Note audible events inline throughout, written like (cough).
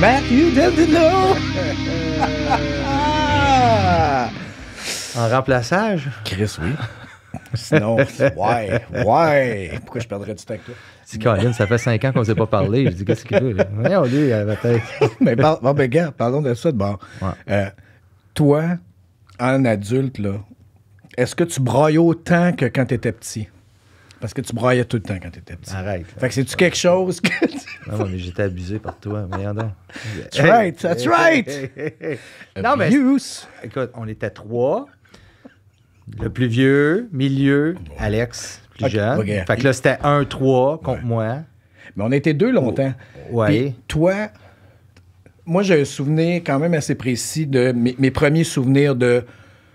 Matthew Delvino! (laughs) en remplaçage? Chris, oui. (laughs) Sinon, ouais, ouais. Pourquoi je perdrais du temps avec toi? Si Colin, ça fait cinq ans qu'on ne s'est pas parlé. Je dis, qu'est-ce qu'il veut? Là? on lui, la euh, tête. (laughs) mais bon, ben, de ça. Bon, euh, toi, en adulte, là, est-ce que tu broyes autant que quand tu étais petit? Parce que tu broyais tout le temps quand tu étais petit. Arrête. Fait que c'est-tu quelque chose que. Non, ah mais j'étais abusé par toi, voyons That's right, that's right! (laughs) non, mais. Écoute, on était trois. Le plus vieux, milieu, Alex, plus jeune. Fait que là, c'était un, trois, contre moi. Mais on était deux longtemps. Oh, oui. Toi, moi, j'ai un souvenir quand même assez précis de mes, premiers souvenirs de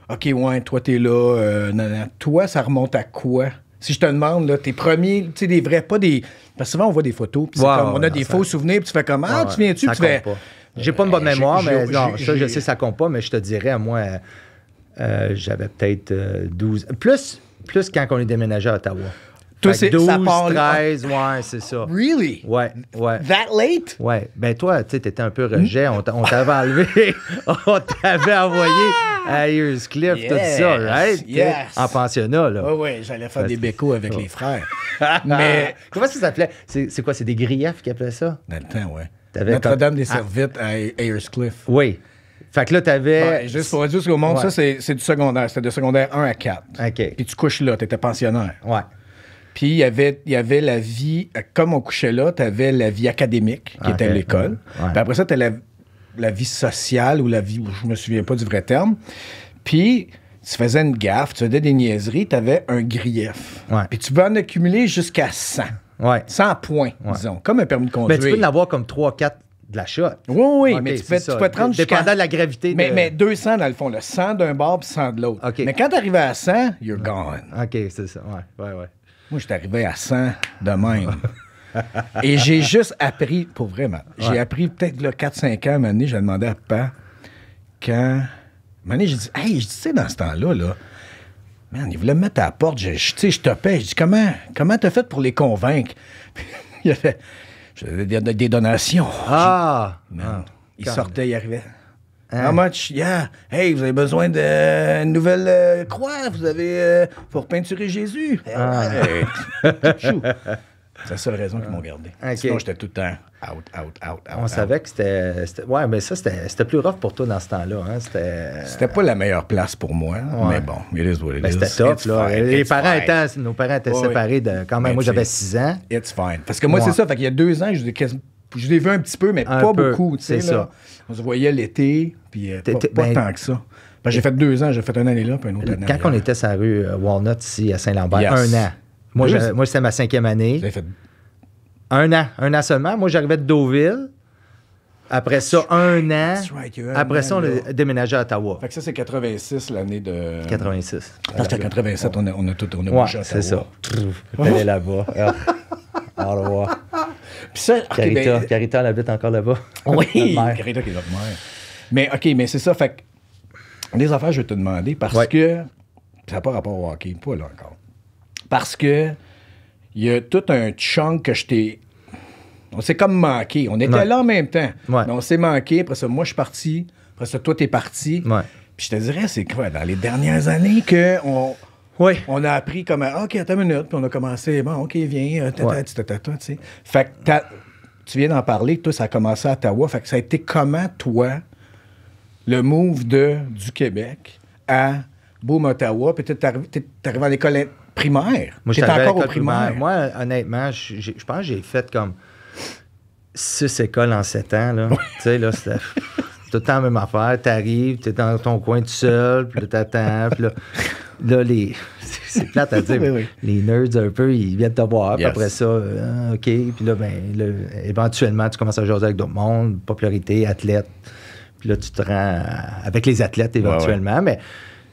OK, ouais, toi, t'es là. Euh, toi, ça remonte à quoi? Si je te demande, là, tes premiers, tu sais, des vrais, pas des. Parce que souvent, on voit des photos, puis on a des faux souvenirs, puis tu fais comme, ah, tu viens-tu, tu fais. J'ai pas une bonne euh, mémoire, mais ça, je sais, ça compte pas, mais je te dirais, moi, euh, j'avais peut-être 12. Euh, plus, plus quand on est déménagé à Ottawa. Toi, c'est 12, 13, ouais, c'est ça. Really? Ouais, ouais. That late? Ouais. Ben toi, tu sais, t'étais un peu hmm? rejet. On t'avait enlevé. (laughs) on t'avait envoyé à Ayers Cliff, tout ça, right? Yes. En pensionnat, là. Oui, oui, j'allais faire des bécos avec les oh. frères. (laughs) Mais. Comment ça s'appelait? C'est quoi? C'est des griefs qui appelaient ça? Dans le temps, ouais. Notre-Dame des ah. Servites à Ayers Cliff. Oui. Fait que là, t'avais. Ouais, juste pour dire ce qu'on montre, ça, c'est du secondaire. C'était de secondaire 1 à 4. OK. Puis tu couches là, t'étais pensionnaire. Ouais. Puis il y avait, la vie, euh, comme on couchait là, tu avais la vie académique qui était à l'école. Puis après ça, tu la, la vie sociale ou la vie, je me souviens pas du vrai terme. Puis tu faisais une gaffe, tu faisais des niaiseries, tu avais un grief. Puis tu peux en accumuler jusqu'à 100. Ouais. 100 points, disons, comme un permis de conduire. Mais tu peux en avoir comme 3, 4 de la shot. Oui, oui, mais tu peux, tu peux te rendre Dépendant de la gravité. Mais, mais, 200 dans le fond, le 100 d'un bord puis 100 de l'autre. Mais quand tu arrives à 100, you're gone. OK, c'est ça. Oui, ouais, ouais. Moi, j'étais arrivé à 100 de même. (laughs) Et j'ai juste appris, pour vraiment, j'ai appris peut-être 4-5 ans, à un moment donné, j'ai demandé à pas, quand. À un j'ai dit, hey, je tu sais, dans ce temps-là, là, man, ils voulaient me mettre à la porte, je, je, je te paie. Je dis, comment, comment t'as fait pour les convaincre? (laughs) il y avait, des, des donations. Ah! Il ah, il arrivait. Hein? How much? Yeah. Hey, vous avez besoin d'une euh, nouvelle euh, croix. Vous avez. Euh, pour peinturer Jésus. Eh ah, c'est la seule raison qu'ils m'ont gardé. Ah, okay. Sinon, j'étais tout le temps out, out, out, out. On savait que c'était. Ouais, mais ça, c'était plus rough pour toi dans ce temps-là. Hein? C'était pas la meilleure place pour moi. Mais bon, it is what it C'était top, là. Les parents étaient, nos parents étaient séparés de, quand même. moi, j'avais six ans. It's fine. Parce que moi, c'est ça. Fait qu'il y a deux ans, je je l'ai vu un petit peu, mais pas beaucoup. C'est ça. On se voyait l'été, puis euh, pas, ben, tant que ça. Ben, j'ai fait deux ans, j'ai fait une année là, puis un autre année. Quand on était sur la rue euh, Walnut, ici, à Saint-Lambert, un an. Moi, moi c'était ma cinquième année. Fait... Un an, un an seulement. Moi, j'arrivais de Deauville. Après ça, un an. après ça, on a déménagé à Ottawa. Fait que ça, c'est 86, l'année de. 86. Parce 87, on a, on tout. C'est ça. On est là-bas. Ah. (laughs) Au revoir ça, Carita, ben, euh, Carita, elle habite encore là-bas. (laughs) Oui, (laughs) Carita qui est notre mère. Mais OK, mais c'est ça. Fait des affaires, je vais te demander parce que ça n'a pas rapport au hockey, pas là encore. Parce que il y a tout un chunk que je t'ai. On s'est comme manqué. On était là en même temps. Mais on s'est manqué. Après ça, moi, je suis parti. Après ça, toi, t'es parti. Puis je te dirais, c'est quoi, dans les dernières années que on oui. On a appris comme, ah, OK, attends une minute, puis on a commencé, bon, OK, viens, euh, tu sais. Fait que tu viens d'en parler, toi, ça a commencé à Ottawa. Fait que ça a été comment, toi, le move de, du Québec à Boom Ottawa, puis tu arrivé, es arrivé à l'école primaire. Moi, j'étais encore au primaire. Moi, honnêtement, je pense que j'ai fait comme six écoles en sept ans. Là. tu sais, là, c'était tout le temps la même affaire. T'arrives, t'es dans ton coin tout seul, puis là, t'attends, puis là là, les. (laughs) C'est plate à dire. (laughs) Les nerds, un peu, ils viennent te voir. après ça, euh, OK. Puis là, ben, éventuellement, tu commences à jouer avec d'autres mondes, popularité, athlète. Puis là, tu te rends avec les athlètes éventuellement. Mais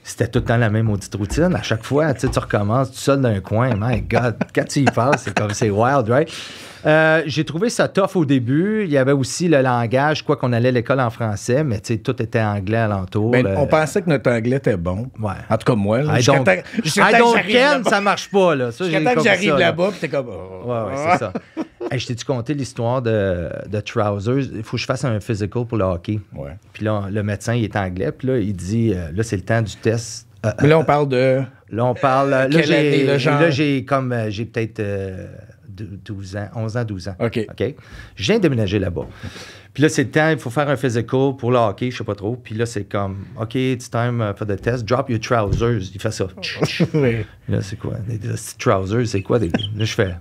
c'était tout le temps la même audite routine. À chaque fois, tu recommences tout seul d'un coin. My God, (laughs) quand tu y passes, c'est comme c'est wild, right? Euh, j'ai trouvé ça tough au début. Il y avait aussi le langage, quoi qu'on allait à l'école en français, mais tu sais tout était anglais alentour. On pensait que notre anglais était bon. Ouais. En tout cas, moi. Là, I don't, ça marche pas. Là. Ça, suis content que j'arrive là-bas, comme... Oh. Ouais, ouais, c'est ça. (laughs) (laughs) je t'ai-tu conté l'histoire de, Trousers? Il faut que je fasse un physical pour le hockey. Ouais. Puis là, le médecin, il est anglais. Puis là, il dit, euh, là, c'est le temps du test. Euh, là, on parle de... Euh, là, on parle... là, j'ai, là, j'ai comme... j'ai peut-être... 12 ans, 11 ans, 12 ans. OK. OK. Je viens de déménager là-bas. Puis là, c'est le temps, il faut faire un physical pour le hockey, je sais pas trop. Puis là, c'est comme, OK, it's time for the test, drop your trousers. Il fait ça. (laughs) Là, c'est quoi? Des, trousers, c'est quoi? Des... Là, je fais,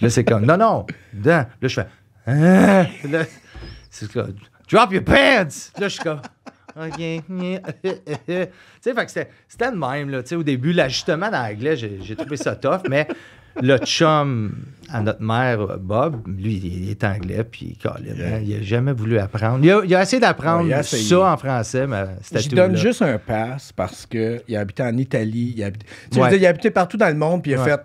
Là, c'est comme, non, non, Là, je fais, hein? là, c'est drop your pants. Là, je suis comme, ah, tu sais, fait que c'était le même, là. Tu sais, au début, l'ajustement d'anglais, j'ai trouvé ça tough, mais le chum à notre mère, Bob, lui, il est anglais, puis hein, il n'a jamais voulu apprendre. Il a, essayé d'apprendre ça en français, mais c'était tout. Je donne juste un pass parce qu'il habitait en Italie, il habitait, il habitait partout dans le monde, puis il a fait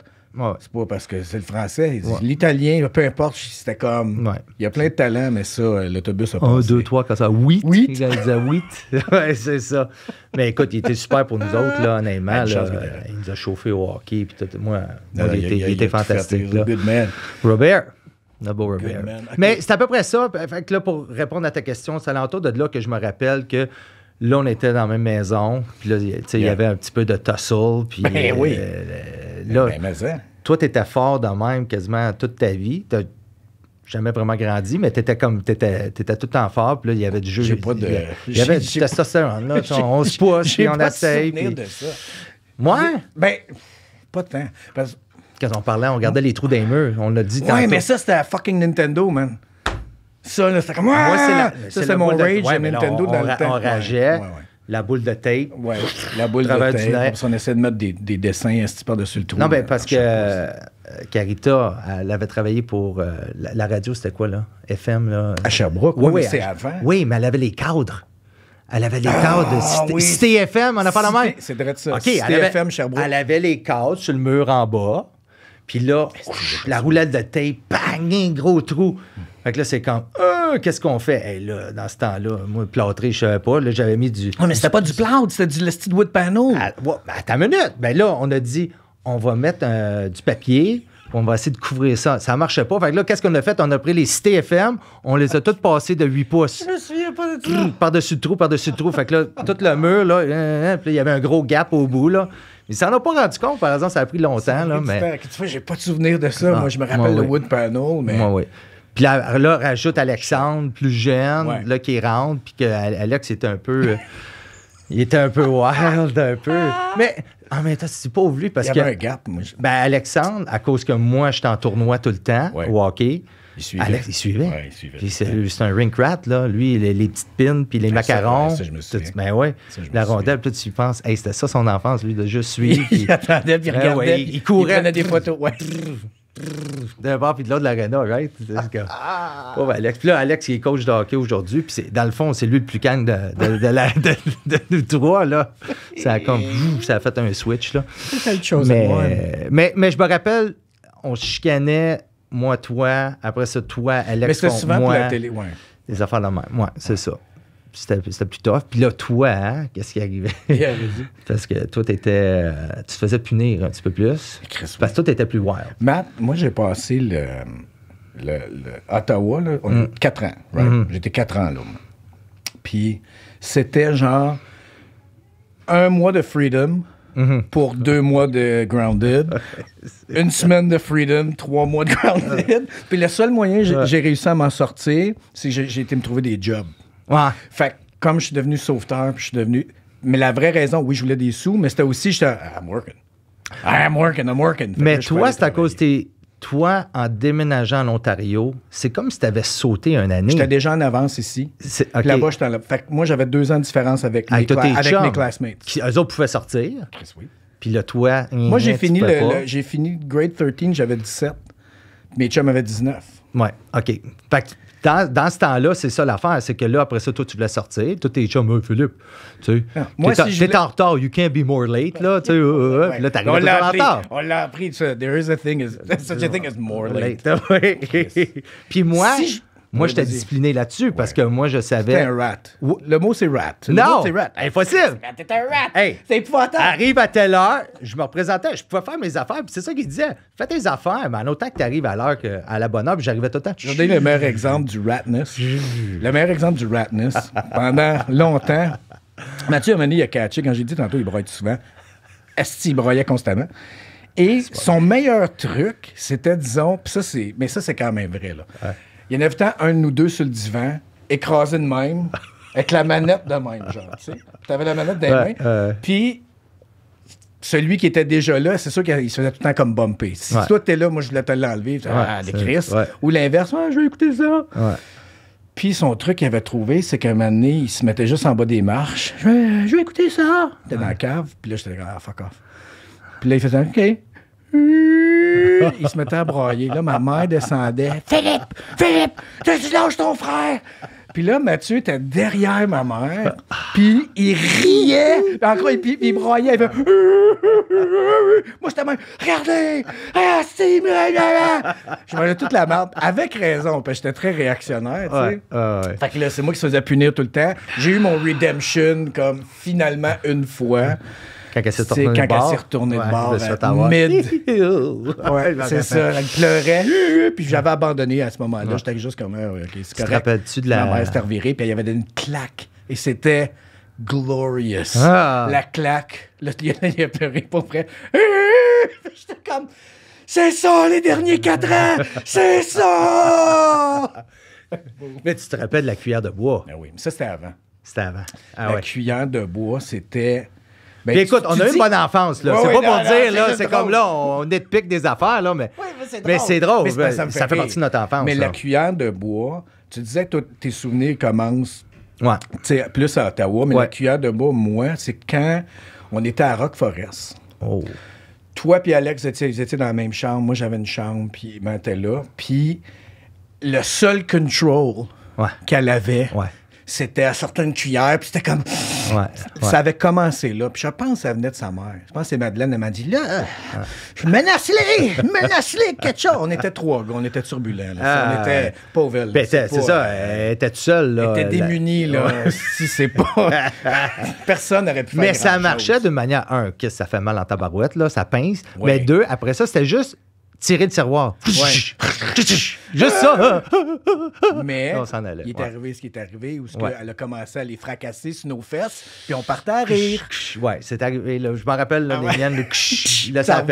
c'est pas parce que c'est le français. L'italien, peu importe, c'était comme. Il y a plein de talents, mais ça, euh, l'autobus a pas. Un, deux, trois, quand ça. Huit. Huit. Ah, (laughs) c'est ça. Mais écoute, il était super pour nous autres, là, honnêtement. Ah, là, il nous a chauffé au hockey. Puis moi, il, était, fantastique. Là. Robert. Le beau Robert. Mais c'est à peu près ça. Fait là, pour répondre à ta question, c'est à l'entour de là que je me rappelle que Là, on était dans la même maison. Puis là, tu sais, il y avait un petit peu de tussle. Puis ben euh, oui. Euh, ben là, ben, toi, tu étais fort dans même quasiment toute ta vie. T'as jamais vraiment grandi, mais tu étais comme. Tu étais, tout le temps fort. Puis là, il y avait du jeu. J'ai pas de. Il y avait du testostérone. Là, (laughs) on se pousse, puis on pas essaye. Puis... de ça. Moi? Ben, pas tant. Parce... Quand on parlait, on regardait les trous des murs. On l'a dit. Ouais, mais ça, c'était à fucking Nintendo, man. Ça, là, c'était comme. Moi, ah! c'est ça, c'est mon rage ouais, Nintendo dans le temps. On rageait. La boule de tape. Ouais, la boule de tape. On essaie de mettre des, des dessins ainsi par-dessus le trou. Non, ben, parce que euh, Carita, elle avait travaillé pour. Euh, la, radio, c'était quoi, là? FM, là? À Sherbrooke, oui, oui. c'est avant. Oui, mais elle avait les cadres. Elle avait les ah, cadres de Cité, FM, on a pas la même. c'est vrai de ça. OK, Cité FM Sherbrooke. Elle avait les cadres sur le mur en bas. Puis là, la roulette de tape, bang, gros trou. Fait que là, c'est comme, euh, qu'est-ce qu'on fait? Hey, là, dans ce temps-là, moi, plâtré, je savais pas. Là, j'avais mis du. Non, mais c'était pas du plâtre, c'était du Lestidwood wood panneau. À, ah, ben, attends minute. Ben là, on a dit, on va mettre euh, du papier, on va essayer de couvrir ça. Ça marchait pas. Fait que là, qu'est-ce qu'on a fait? On a pris les cités on les a toutes passées de 8 pouces. Je me souviens pas de tout. Mmh, par-dessus le trou, par-dessus le trou. Fait que là, tout le mur, là, hein, hein, il y avait un gros gap au bout, là. Mais ça n'a pas rendu compte, par exemple, ça a pris longtemps, là. Mais... j'ai pas de souvenir de ça. Ah, moi, je me rappelle le wood panel, mais. Moi, oui. Puis là, rajoute Alexandre, plus jeune, là, qui rentre, puis que Alex est un peu. Euh, il était un peu wild, un peu. Ah! Mais ah, mais c'est pauvre lui parce il y avait un gap, moi. Ben, Alexandre, à cause que moi, j'étais en tournoi tout le temps au hockey. Il suivait. il suivait. c'est, un rink rat, là. Lui, les, petites pines, puis les ben, macarons. Ça, je me Ben ouais, la rondelle, puis tu penses, hey, c'était ça son enfance, lui, de juste suivre. (laughs) il attendait, puis ben, il regardait. il courait. Il prenait des photos. Ouais d'un bord puis de l'autre de l'arena, right? Ah! Alex. Puis là, Alex, il est coach de hockey aujourd'hui. Puis dans le fond, c'est lui le plus calme de, de, la, nous trois, là. Ça a comme. Ça a fait un switch, là. chose mais, mais, mais, je me rappelle, on chicanait, moi, toi, après ça, toi, Alex. Mais c'est souvent moi, la télé, Les affaires de même. Ouais, c'est ça c'était plus tough. Puis là, toi, hein, qu'est-ce qui arrivait? (laughs) (laughs) parce que toi, euh, tu te faisais punir un petit peu plus. parce que toi, tu étais plus wild. Matt, moi, j'ai passé le, Ottawa, là, 4 mm. ans. Mm-hmm. J'étais quatre ans là. Puis c'était genre un mois de freedom. Mm-hmm. Pour deux mois de grounded, (laughs) une semaine de freedom, trois mois de grounded. Puis le seul moyen j'ai réussi à m'en sortir, c'est que j'ai été me trouver des jobs. Fait comme je suis devenu sauveteur, puis je suis devenu. Mais la vraie raison, oui, je voulais des sous, mais c'était aussi, j'étais, I'm working. I'm working, I'm working. mais toi, c'est à cause tes. Toi, en déménageant en Ontario, c'est comme si tu avais sauté une année. J'étais déjà en avance ici. Là-bas, j'étais en... Fait que moi, j'avais deux ans de différence avec, avec, avec mes classmates. Qui, eux autres pouvaient sortir. Puis le toi. Moi, j'ai hein, fini, le, j'ai fini grade 13, j'avais 17. Mes chums avaient 19. Ouais, OK. Fait que dans, dans, ce temps-là, c'est ça l'affaire, c'est que là, après ça, toi, tu voulais sortir, tous tes chums, Philippe, tu sais, moi, t'es, en retard, you can't be more late, là, tu sais, euh, ouais. là, t'arrives en retard. On l'a appris, ça, there is a thing, is, (laughs) such a thing as more late. (laughs) Puis moi... Moi, j'étais discipliné là-dessus parce que moi, je savais. T'es un rat. Le mot, c'est rat. non! C'est rat. Impossible! T'es un rat! Hey, c'est épouvantable! Arrive à telle heure, je me représentais, je pouvais faire mes affaires, puis c'est ça qu'il disait. Fais tes affaires, mais en autant que t'arrives à l'heure, à la bonne heure, puis j'arrivais tout le temps. Je vais le meilleur exemple du ratness. le meilleur exemple du ratness. Pendant longtemps, Mathieu Amani a catché, quand j'ai dit tantôt, il broyait souvent. Est-ce qu'il broyait constamment. Et son meilleur truc, c'était, disons, ça, c'est, mais ça, c'est quand même vrai, là. Il y en avait tant un ou deux sur le divan, écrasé de même, avec la manette de même, genre, tu sais. T'avais la manette des mains. Puis celui qui était déjà là, c'est sûr qu'il se faisait tout le temps comme bumper. Si toi toi, t'es là, moi, je voulais te l'enlever. Ah, les cris. Ou l'inverse, ah, je vais écouter ça. Puis son truc qu'il avait trouvé, c'est qu'à un moment donné, il se mettait juste en bas des marches. Je vais, écouter ça. T'es dans la cave. Puis là, j'étais là, ah, fuck off. Puis là, il faisait OK il se mettait à broyer Là, ma mère descendait. Philippe, Philippe, tu lâches ton frère. Puis là, Mathieu était derrière ma mère, puis il riait, encore, il broyait, il fait... Moi, j'étais même, regardez, ah, Je mangeais toute la merde, avec raison, parce que j'étais très réactionnaire, tu sais. Fait que là, c'est moi qui se faisais punir tout le temps. J'ai eu mon redemption, comme, finalement, une fois. Quand elle s'est retournée de bord. Quand elle s'est retournée de bord. Euh, (laughs) c'est ça. Elle pleurait. (laughs) Puis j'avais abandonné à ce moment-là. J'étais juste comme. Ah, OK, c'est correct. Te rappelles-tu de la. Ma mère s'était revirée, puis il y avait une claque. Et c'était glorious. Ah. La claque. Là, (laughs) il a pleuré pour vrai. J'étais comme. C'est ça, les derniers quatre ans! C'est ça! Mais tu te rappelles de la cuillère de bois? Ben oui, mais ça, c'était avant. C'était avant. Ah la cuillère de bois, c'était ben, écoute, on a eu une bonne enfance, là. c'est pas pour dire, là, c'est comme là, on, est de des affaires, là, mais. mais c'est drôle. ça, fait, partie de notre enfance. Mais la cuillère de bois, tu disais que tes souvenirs commencent plus à Ottawa, mais la cuillère de bois, moi, c'est quand on était à Rock Forest. Oh. Toi puis Alex, ils étaient dans la même chambre. Moi, j'avais une chambre, puis ils là. Puis le seul control qu'elle avait, c'était à certaines cuillères, puis c'était comme. Ça avait commencé là. Puis je pense que ça venait de sa mère. Je pense que c'est Madeleine, elle m'a dit là, je menace-les, menace-les, ketchup! » On était trois on était turbulents. Ah, on était pauvres. Ben, c'est ça, euh, elle était toute seule. Là, elle était démunie, là. (laughs) si c'est pas. (laughs) Personne n'aurait pu faire Mais ça marchait de manière, un, que ça fait mal en tabarouette, là, ça pince. Mais deux, après ça, c'était juste tirer le tiroir. Juste ça. Mais il est arrivé ce qui est arrivé, où elle a commencé à les fracasser sur nos fesses, puis on partait à rire. Ouais, c'est arrivé. je m'en rappelle, ah les miennes, le ça,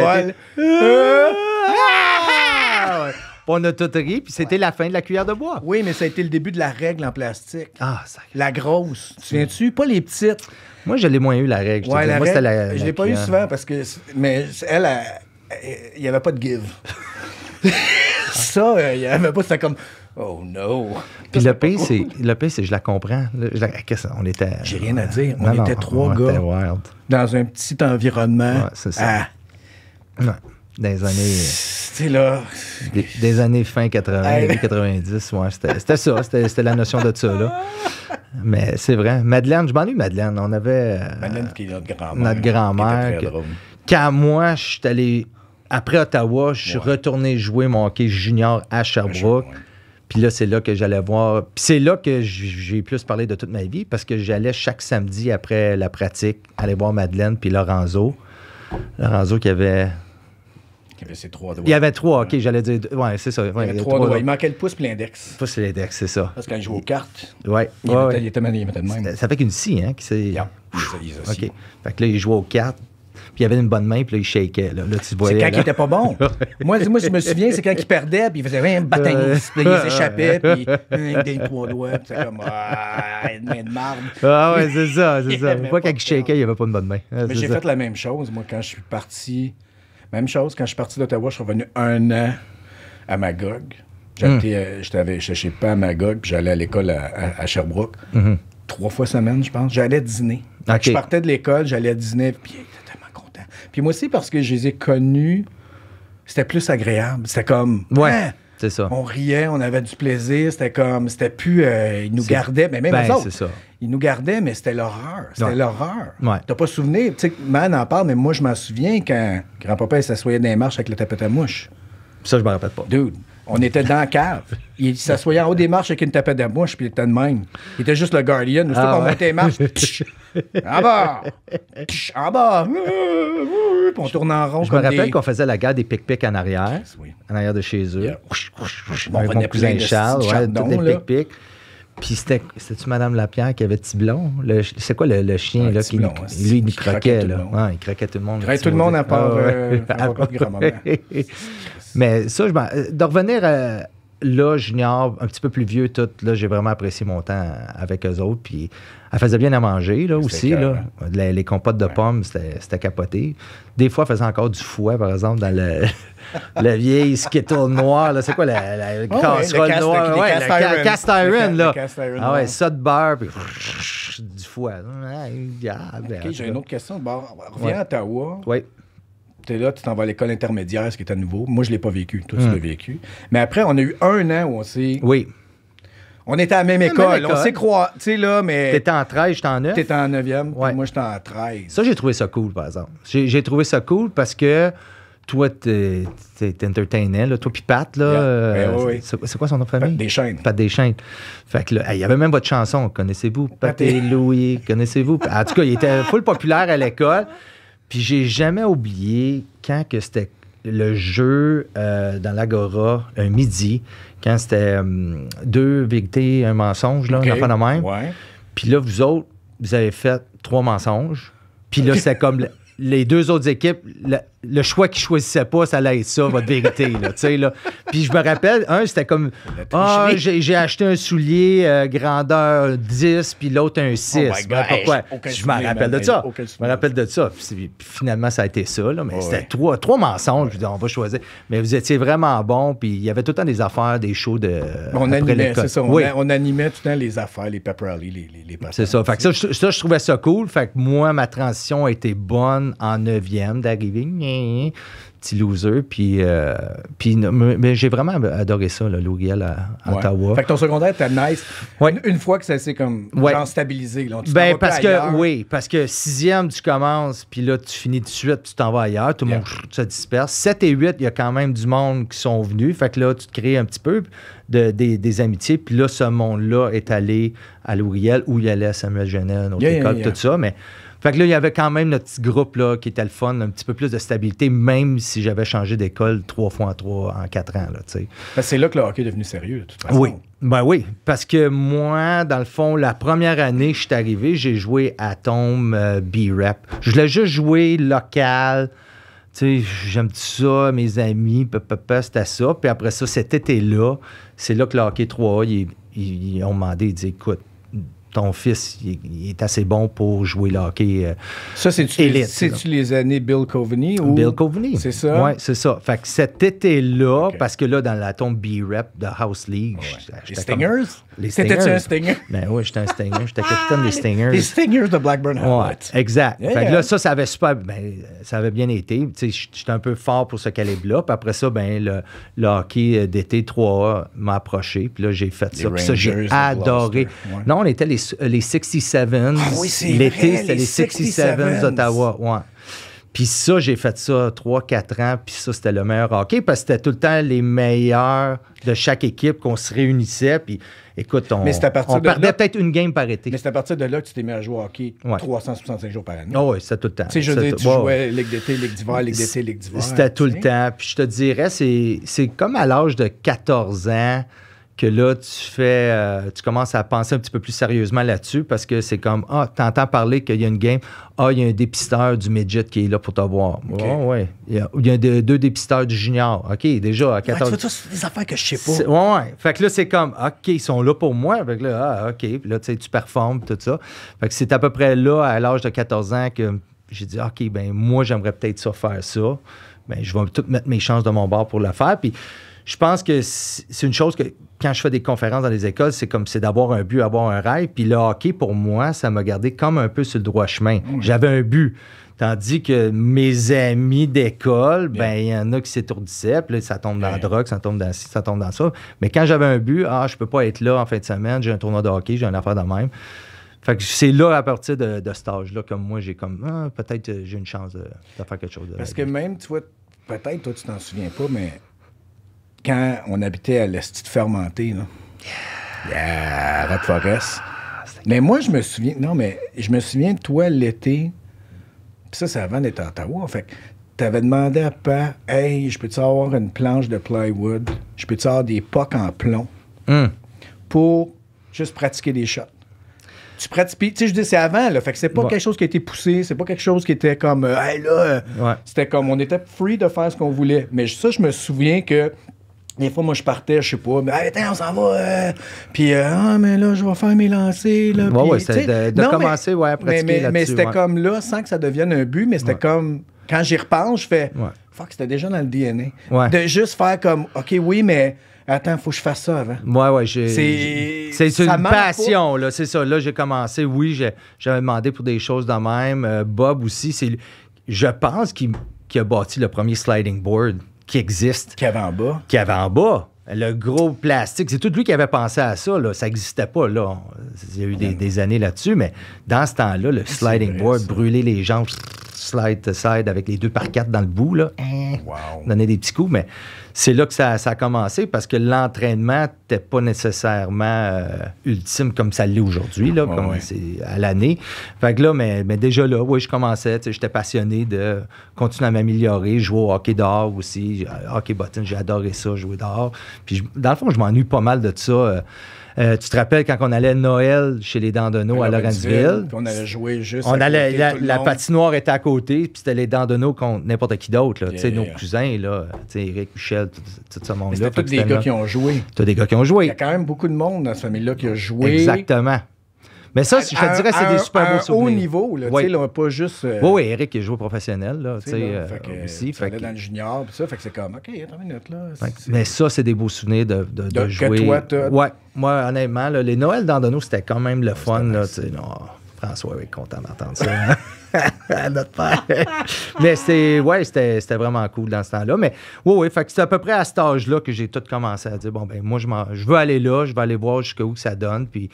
on a tout ri, puis c'était la fin de la cuillère de bois. Oui, mais ça a été le début de la règle en plastique. Ah, ça. La grosse. Tu viens-tu? Pas les petites. Moi, je l'ai moins eu, la règle. Moi, la, je l'ai pas eu souvent parce que. Mais elle, elle il n'y avait pas de give. (laughs) ça, euh, il n'y avait pas, c'était comme. Oh no! Puis le pire, c'est, le c'est je la comprends. Je la, on était. J'ai rien à euh, dire. On était trois gars. Dans un petit environnement. Ouais, c'est ça. À... Euh, des années. là. Des, années fin 80, 90, ouais, c'était, ça. C'était, la notion de ça, là. Mais c'est vrai. Madeleine, je m'ennuie, Madeleine. On avait. Madeleine, qui est notre grand-mère. Notre grand-mère. Quand moi, je suis allé après Ottawa, je suis retourné jouer mon hockey junior à Sherbrooke. Puis là, c'est là que j'allais voir. Puis c'est là que j'ai plus parlé de toute ma vie parce que j'allais chaque samedi après la pratique aller voir Madeleine puis Lorenzo. Lorenzo qui avait. Qui avait ses trois doigts. Il avait trois, ok, j'allais dire. Ouais, c'est ça. il, y avait trois, doigts. Il manquait le pouce et l'index. pouce et l'index, c'est ça. Parce que quand aux cartes, ouais. il, était, il, il était de même. Ça, fait qu'une scie, hein? Qui yeah. Fait que là, il jouait aux cartes puis il avait une bonne main, puis là, il shakeait. Là, C'est quand il était pas bon. (laughs) moi, moi, je me souviens, c'est quand il perdait, puis il faisait un bâtonnis, puis il s'échappait, (laughs) puis il des trois doigts, puis c'est comme, ah, une main de marbre. Ah ouais, c'est ça, c'est (laughs) ça. Moi, quand il shakeait, il avait pas une bonne main. Ah, Mais j'ai fait la même chose, moi, quand je suis parti. Même chose, quand je suis parti d'Ottawa, je suis revenu un an à Magog. Hmm. Euh, j'étais chez pas à Magog, puis j'allais à l'école à, Sherbrooke. Mhm. Trois fois semaine, je pense. J'allais dîner. Je partais de l'école, j'allais dîner, puis puis moi aussi, parce que je les ai connus, c'était plus agréable. C'était comme. Ouais. Hein? c'est ça. On riait, on avait du plaisir. C'était comme. C'était plus. Euh, ils nous gardaient. Mais même les ben, autres. Ça. Ils nous gardaient, mais c'était l'horreur. C'était l'horreur. Ouais. T'as pas souvenir. Tu sais, Man en parle, mais moi, je m'en souviens quand grand-papa s'assoyait dans les marches avec le tapette à mouche. Ça, je me rappelle pas. Dude. On était dans la cave. Il s'assoyait en haut des marches avec une tapette à mouche, puis il était de même. Il était juste le guardian. Ah on les (laughs) En bas! En bas! Puis on tourne en rond. Je me rappelle qu'on faisait la gare des pic-pics en arrière, en arrière de chez eux. mon cousin Charles, ouais, chardon, les pic Puis c'était-tu Madame Lapierre qui avait Tiblon? C'est quoi le, chien? là, qui, hein. lui, il, craquait croquait. là. il croquait tout le monde. Il croquait tout le monde à part, ah, euh, grand (laughs) Mais ça, je euh, de revenir à, euh, là, Junior, un petit peu plus vieux, tout, là, j'ai vraiment apprécié mon temps avec eux autres. Puis elle faisait bien à manger, là, aussi. là. Les, compotes de pommes, c'était capoté. Des fois, elle faisait encore du fouet, par exemple, dans le, (laughs) le vieil skittle noir. C'est quoi la, casserole noire? Le, cast iron, là. Cast iron, ah ouais, ça de beurre, puis (laughs) du fouet. Ah, j'ai une autre question. Bon, à Ottawa. Oui es là tu t'en vas à l'école intermédiaire, ce qui est à nouveau. Moi, je ne l'ai pas vécu. Toi, tu hmm. l'as vécu. Mais après, on a eu un an où on s'est. Oui. On était à la même, école. On s'est croisés, tu sais, là, mais. T'étais en 13, j'étais en 9. T'étais en 9e, moi, j'étais en 13. Ça, j'ai trouvé ça cool, par exemple. J'ai trouvé ça cool parce que toi, t'es entertainant, là. Toi, puis Pat, là. Euh, ben oui, C'est quoi son nom de famille? Pat Deschaines. Pat Deschaines. Fait que là, il y avait même votre chanson, connaissez-vous? Pat, et Louis, connaissez-vous? En tout cas, il était full populaire à l'école. Puis j'ai jamais oublié quand que c'était le jeu euh, dans l'Agora, un euh, midi, quand c'était euh, deux vérités, un mensonge, là, un enfant Puis là, vous autres, vous avez fait trois mensonges. Puis là, (laughs) c'est comme les deux autres équipes, le choix qu'ils choisissaient pas, ça allait être ça, votre (laughs) vérité. là, là. Puis je me rappelle, un, c'était comme Ah, j'ai acheté un soulier euh, grandeur 10, puis l'autre un 6. pourquoi? je me rappelle de ça. Je me rappelle de ça. finalement, ça a été ça. mais c'était trois, trois mensonges. Je dis, on va choisir. Mais vous étiez vraiment bon, puis il y avait tout le temps des affaires, des shows de. On animait, c'est ça. On, animait tout le temps les affaires, les Pepper les, les, C'est ça. ça, je, trouvais ça cool. Fait que moi, ma transition a été bonne en 9e d'arrivée petit loser. Puis, euh, puis mais j'ai vraiment adoré ça, le à, Ottawa. Fait que ton secondaire était nice. Une, fois que ça s'est comme ouais. stabilisé. Là, tu ben, parce que, oui, parce que sixième, tu commences, puis là, tu finis de suite, tu t'en vas ailleurs, tout le monde se disperse. Sept et huit, il y a quand même du monde qui sont venus. Fait que là, tu te crées un petit peu de, des, amitiés. Puis là, ce monde-là est allé à l'Ouriel, où il allait à Samuel Genet, notre école, tout ça. Mais fait que là, il y avait quand même notre petit groupe là, qui était le fun, un petit peu plus de stabilité, même si j'avais changé d'école trois fois en trois, en quatre ans. Là, c'est là que le hockey est devenu sérieux, de toute façon. Oui. Ben oui, parce que moi, dans le fond, la première année que je suis arrivé, j'ai joué à Tom euh, B-Rap. Je l'ai juste joué local. Tu sais, j'aime ça, mes amis, c'était ça. Puis après ça, cet été-là, c'est là que le hockey 3 ils, ils, ont demandé, ils disent, écoute, ton fils il, est assez bon pour jouer le hockey euh, Ça, c'est-tu les, années Bill Coveney? Ou... Bill Coveney. C'est ça? Oui, c'est ça. Fait que cet été-là, parce que là, dans la tombe B-Rep de House League... Les Stingers? Les Stingers. T'étais-tu un Stinger? Ben oui, j'étais un Stinger. J'étais capitaine des ah, Stingers. Les Stingers de Blackburn Hamlet. exact. fait que là, ça, ça avait super... Ben, ça avait bien été. Tu sais, j'étais un peu fort pour ce calibre-là. Puis après ça, ben le, hockey euh, d'été 3A m'a approché. Puis là, j'ai fait ça. j'ai adoré. Non, on était les les 67s. Ah L'été, c'était les 67s Ottawa. Ouais. Puis ça, j'ai fait ça 3-4 ans, puis ça, c'était le meilleur hockey parce que c'était tout le temps les meilleurs de chaque équipe qu'on se réunissait. Puis écoute, on, perdait peut-être une game par été. Mais c'est à partir de là que tu t'es mis à jouer au hockey 365 jours par année. Oh ah oui, c'était tout le temps. Tu jouais Ligue d'été, Ligue d'hiver, Ligue d'été, Ligue d'hiver. C'était tout le temps. Puis je te dirais, c'est comme à l'âge de 14 ans que là, tu fais, euh, tu commences à penser un petit peu plus sérieusement là-dessus parce que c'est comme, ah, t'entends parler qu'il y a une game, ah, il y a un dépisteur du midget qui est là pour t'avoir, voir. oui. il y a, deux dépisteurs du junior. OK, déjà à 14 ans. – des affaires que je sais pas. Ouais, ouais. Fait que là, c'est comme, OK, ils sont là pour moi. Fait que là, ah, OK, Puis là, tu sais, tu performes, tout ça. Fait que c'est à peu près là, à l'âge de 14 ans, que j'ai dit, OK, ben moi, j'aimerais peut-être ça faire ça. Ben, je vais tout mettre mes chances de mon bord pour le faire. Puis, je pense que c'est une chose que quand je fais des conférences dans les écoles, c'est comme c'est d'avoir un but, avoir un rêve. Puis le hockey, pour moi, ça m'a gardé comme un peu sur le droit chemin. J'avais un but. Tandis que mes amis d'école, ben, il y en a qui s'étourdissaient, puis ça tombe dans la drogue, ça tombe dans ça tombe dans ça. Mais quand j'avais un but, ah, je peux pas être là en fin de semaine, j'ai un tournoi de hockey, j'ai une affaire de même. Fait que c'est là, à partir de, de cet âge-là, que moi, j'ai comme, ah, peut-être euh, j'ai une chance de, faire quelque chose. Parce que même, tu peut-être, toi, tu t'en souviens pas, mais quand on habitait à l'Estite Fermentée, Fermenté, là. Yeah. Forest. Ah, mais moi, je me souviens. Non, mais je me souviens de toi l'été. Puis ça, c'est avant d'être à Ottawa. Fait que t'avais demandé à Pa Hey, je peux-tu avoir une planche de plywood Je peux-tu avoir des pocs en plomb hmm. Pour juste pratiquer des shots. Tu pratiques. Tu sais, je dis, c'est avant, là. Fait que c'est pas quelque chose qui a été poussé. C'est pas quelque chose qui était comme. Euh, hey, là. C'était comme. On était free de faire ce qu'on voulait. Mais ça, je me souviens que des fois, moi, je partais, je sais pas, mais attends, on s'en va. Euh, puis, euh, ah, mais là, je vais faire mes lancers. Là, ouais, ouais, c'était de, commencer mais, ouais, Mais, mais, mais c'était comme là, sans que ça devienne un but, mais c'était comme quand j'y repense, je fais fuck, c'était déjà dans le DNA. De juste faire comme OK, oui, mais attends, il faut que je fasse ça avant. Ouais, ouais, j'ai. C'est une passion, là, c'est ça. Là, j'ai commencé, oui, j'avais demandé pour des choses de même. Euh, Bob aussi, c'est. Je pense qu'il a bâti le premier sliding board qui existe. Qui avait en bas. Qui avait en bas. Le gros plastique, c'est tout lui qui avait pensé à ça. Ça n'existait pas. Là. Il y a eu des, années là-dessus, mais dans ce temps-là, le sliding board, brûlait les jambes slide to side avec les deux par quatre dans le bout, eh. Donner des petits coups, mais c'est là que ça, a commencé parce que l'entraînement n'était pas nécessairement euh, ultime comme ça l'est aujourd'hui, là, c'est à l'année. Fait que là, mais, déjà là, oui, je commençais, j'étais passionné de continuer à m'améliorer, jouer au hockey dehors aussi, euh, hockey bottine, j'ai adoré ça, jouer dehors. Puis dans le fond, je m'ennuie pas mal de ça. Euh, euh, tu te rappelles quand on allait Noël chez les Dandenot à Lorenzville? On allait jouer juste. à la, la, patinoire était à côté, puis c'était les Dandonos contre n'importe qui d'autre. Tu sais, Nos cousins, là, Eric, Michel, tout, ce monde-là. C'était tous des gars qui ont joué. Tous des gars qui ont joué. Il y a quand même beaucoup de monde dans cette famille-là qui a joué. Exactement. Mais ça, je te dirais, c'est des super beaux souvenirs. haut niveau, là, on là, pas juste. Euh, oui, oui, Eric est joue professionnel, là, tu sais, aussi. Euh, fait que... dans le junior, ça, fait que c'est comme, OK, attends une minute, là. mais ça, c'est des beaux souvenirs de, de, jouer. Que toi, Ouais, moi, honnêtement, les Noëls d'Andonneau, c'était quand même le fun, là, tu sais. Non, François est content d'entendre ça. Hein, (laughs) notre père. mais c'est, ouais, c'était, vraiment cool dans ce temps-là. Mais oui, oui, fait que c'est à peu près à cet âge-là que j'ai tout commencé à dire bon, ben moi, je, je veux aller là, je vais aller voir où ça donne. Puis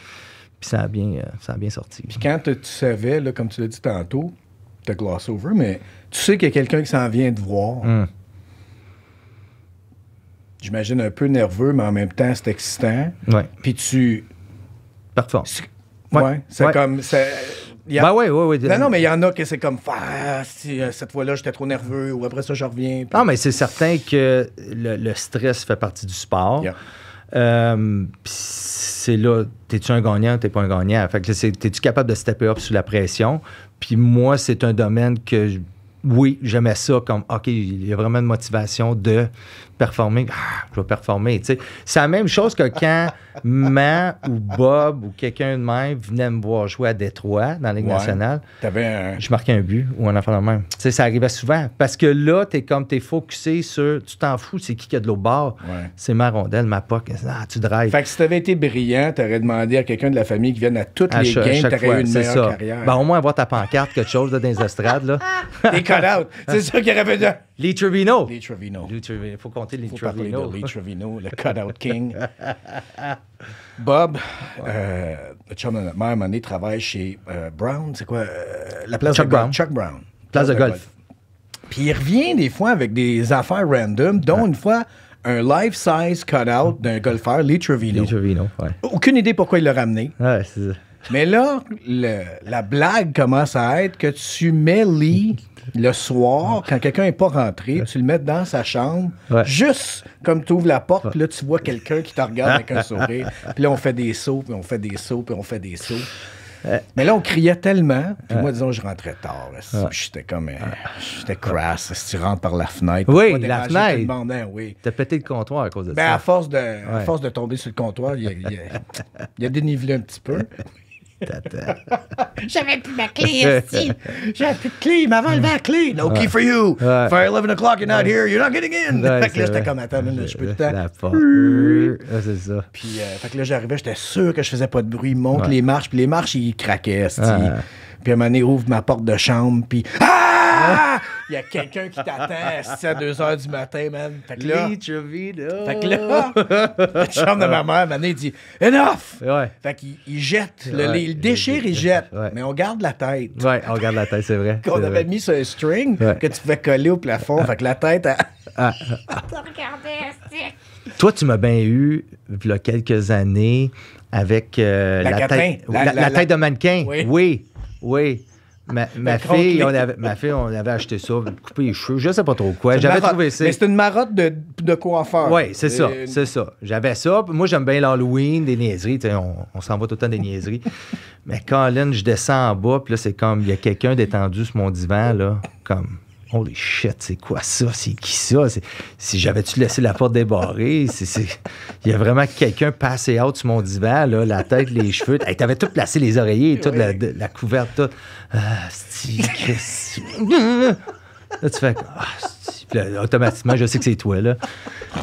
puis ça a bien, euh, bien sorti. Puis quand tu savais, là, comme tu l'as dit tantôt, tu gloss over, mais tu sais qu'il y a quelqu'un qui s'en vient de voir. Hmm. J'imagine un peu nerveux, mais en même temps, c'est excitant. Ouais. Puis tu. Parfois. Ouais. c'est comme. Ben ouais, ouais, ouais. Non, non, euh, mais il y en a que c'est comme, ah, euh, cette fois-là, j'étais trop nerveux, ou après ça, je reviens. Non, mais c'est certain que le, stress fait partie du sport. Euh, c'est là, t'es-tu un gagnant, t'es pas un gagnant. Fait que t'es-tu capable de stepper up sous la pression? Puis moi, c'est un domaine que, oui, j'aimais ça comme, OK, il y a vraiment une motivation de, performer, ah, je vais performer. C'est la même chose que quand (laughs) Ma ou Bob ou quelqu'un de même venait me voir jouer à Détroit dans la Ligue nationale. Je marquais un but ou un enfant de même. ça arrivait souvent. Parce que là, t'es comme t'es focusé sur tu t'en fous, c'est qui qui a de l'eau bord. C'est ma rondelle, ma poque. Ah, tu drives. Fait que si t'avais été brillant, t'aurais demandé à quelqu'un de la famille qui vienne à toutes les games, t'aurais eu une meilleure carrière. Ben, au moins avoir ta pancarte, quelque chose de dans les estrades. Là. Des call-out. (laughs) C'est ça qui aurait fait Lee Trevino. Lee Trevino. Lee Faut compter Lee Trevino. de Lee Trevino, le cut-out (laughs) King. Bob, le euh, chum de notre mère, travaille chez euh, Brown. C'est quoi? Euh, la place de Brown. Chuck Brown. Place, de, golf. Puis il revient des fois avec des affaires random, dont une fois un life-size cut-out d'un golfeur, Lee Trevino. Lee Trevino, ouais. Aucune idée pourquoi il l'a ramené. Ouais, c'est ça. Mais là, la blague commence à être que tu mets Lee le soir, quand quelqu'un n'est pas rentré, tu le mets dans sa chambre, juste comme tu ouvres la porte, là, tu vois quelqu'un qui te regarde avec un (laughs) sourire. Puis là, on fait des sauts, puis on fait des sauts, puis on fait des sauts. Euh. Mais là, on criait tellement. Puis moi, disons, je rentrais tard. J'étais comme. Euh, j'étais crasse, Si tu rentres par la fenêtre. Oui, la fenêtre. Hein, oui tu oui. pété le comptoir à cause de ben, ça. À force de, à force de tomber sur le comptoir, il a, il a dénivelé un petit peu. (laughs) (laughs) J'avais plus ma clé, J'avais plus de clé. Il m'avait enlevé la clé. No key for you. Fire 11 o'clock, you're not here. You're not getting in. fait que là, j'étais comme, attends, je peux de temps. c'est ça. Puis, euh, fait que là, j'arrivais, j'étais sûr que je faisais pas de bruit. Il monte les marches. Puis les marches, ils craquaient, Puis à un moment donné, ouvre ma porte de chambre. Puis, ah! ah! Il y a quelqu'un qui t'attend à 2 h du matin, man. Fait que là. Fait que là, la (laughs) chambre de ma mère, Mané il dit Enough Fait qu'il jette, le, il déchire, il jette. Mais on garde la tête. Ouais, on garde la tête, c'est vrai. Qu'on avait mis sur un string que tu pouvais coller au plafond. fait que la tête, elle. Ah, ah, ah. Toi, tu m'as bien eu, il y a quelques années, avec euh, la, tête, la, tête de mannequin. oui. oui. Ma, (laughs) ma fille, on avait, ma fille, on avait acheté ça, coupé les cheveux, je sais pas trop quoi. J'avais trouvé ça. Mais c'est une marotte de, de coiffeur. Oui, c'est ça, c'est ça. J'avais ça. Moi, j'aime bien l'Halloween, des niaiseries. On, on s'en va tout le temps des niaiseries. (laughs) Mais Colin, je descends en bas, puis là, c'est comme, il y a quelqu'un détendu sur mon divan, là, comme holy shit, c'est quoi ça? C'est qui ça? Si j'avais-tu laissé la porte débarrée? Il y a vraiment quelqu'un passé out sur mon divan, là, la tête, les cheveux. Tu T'avais tout placé, les oreillers, toute la, la couverte, tout. Ah, qu'est-ce Là, tu fais. Ah, automatiquement, je sais que c'est toi, là.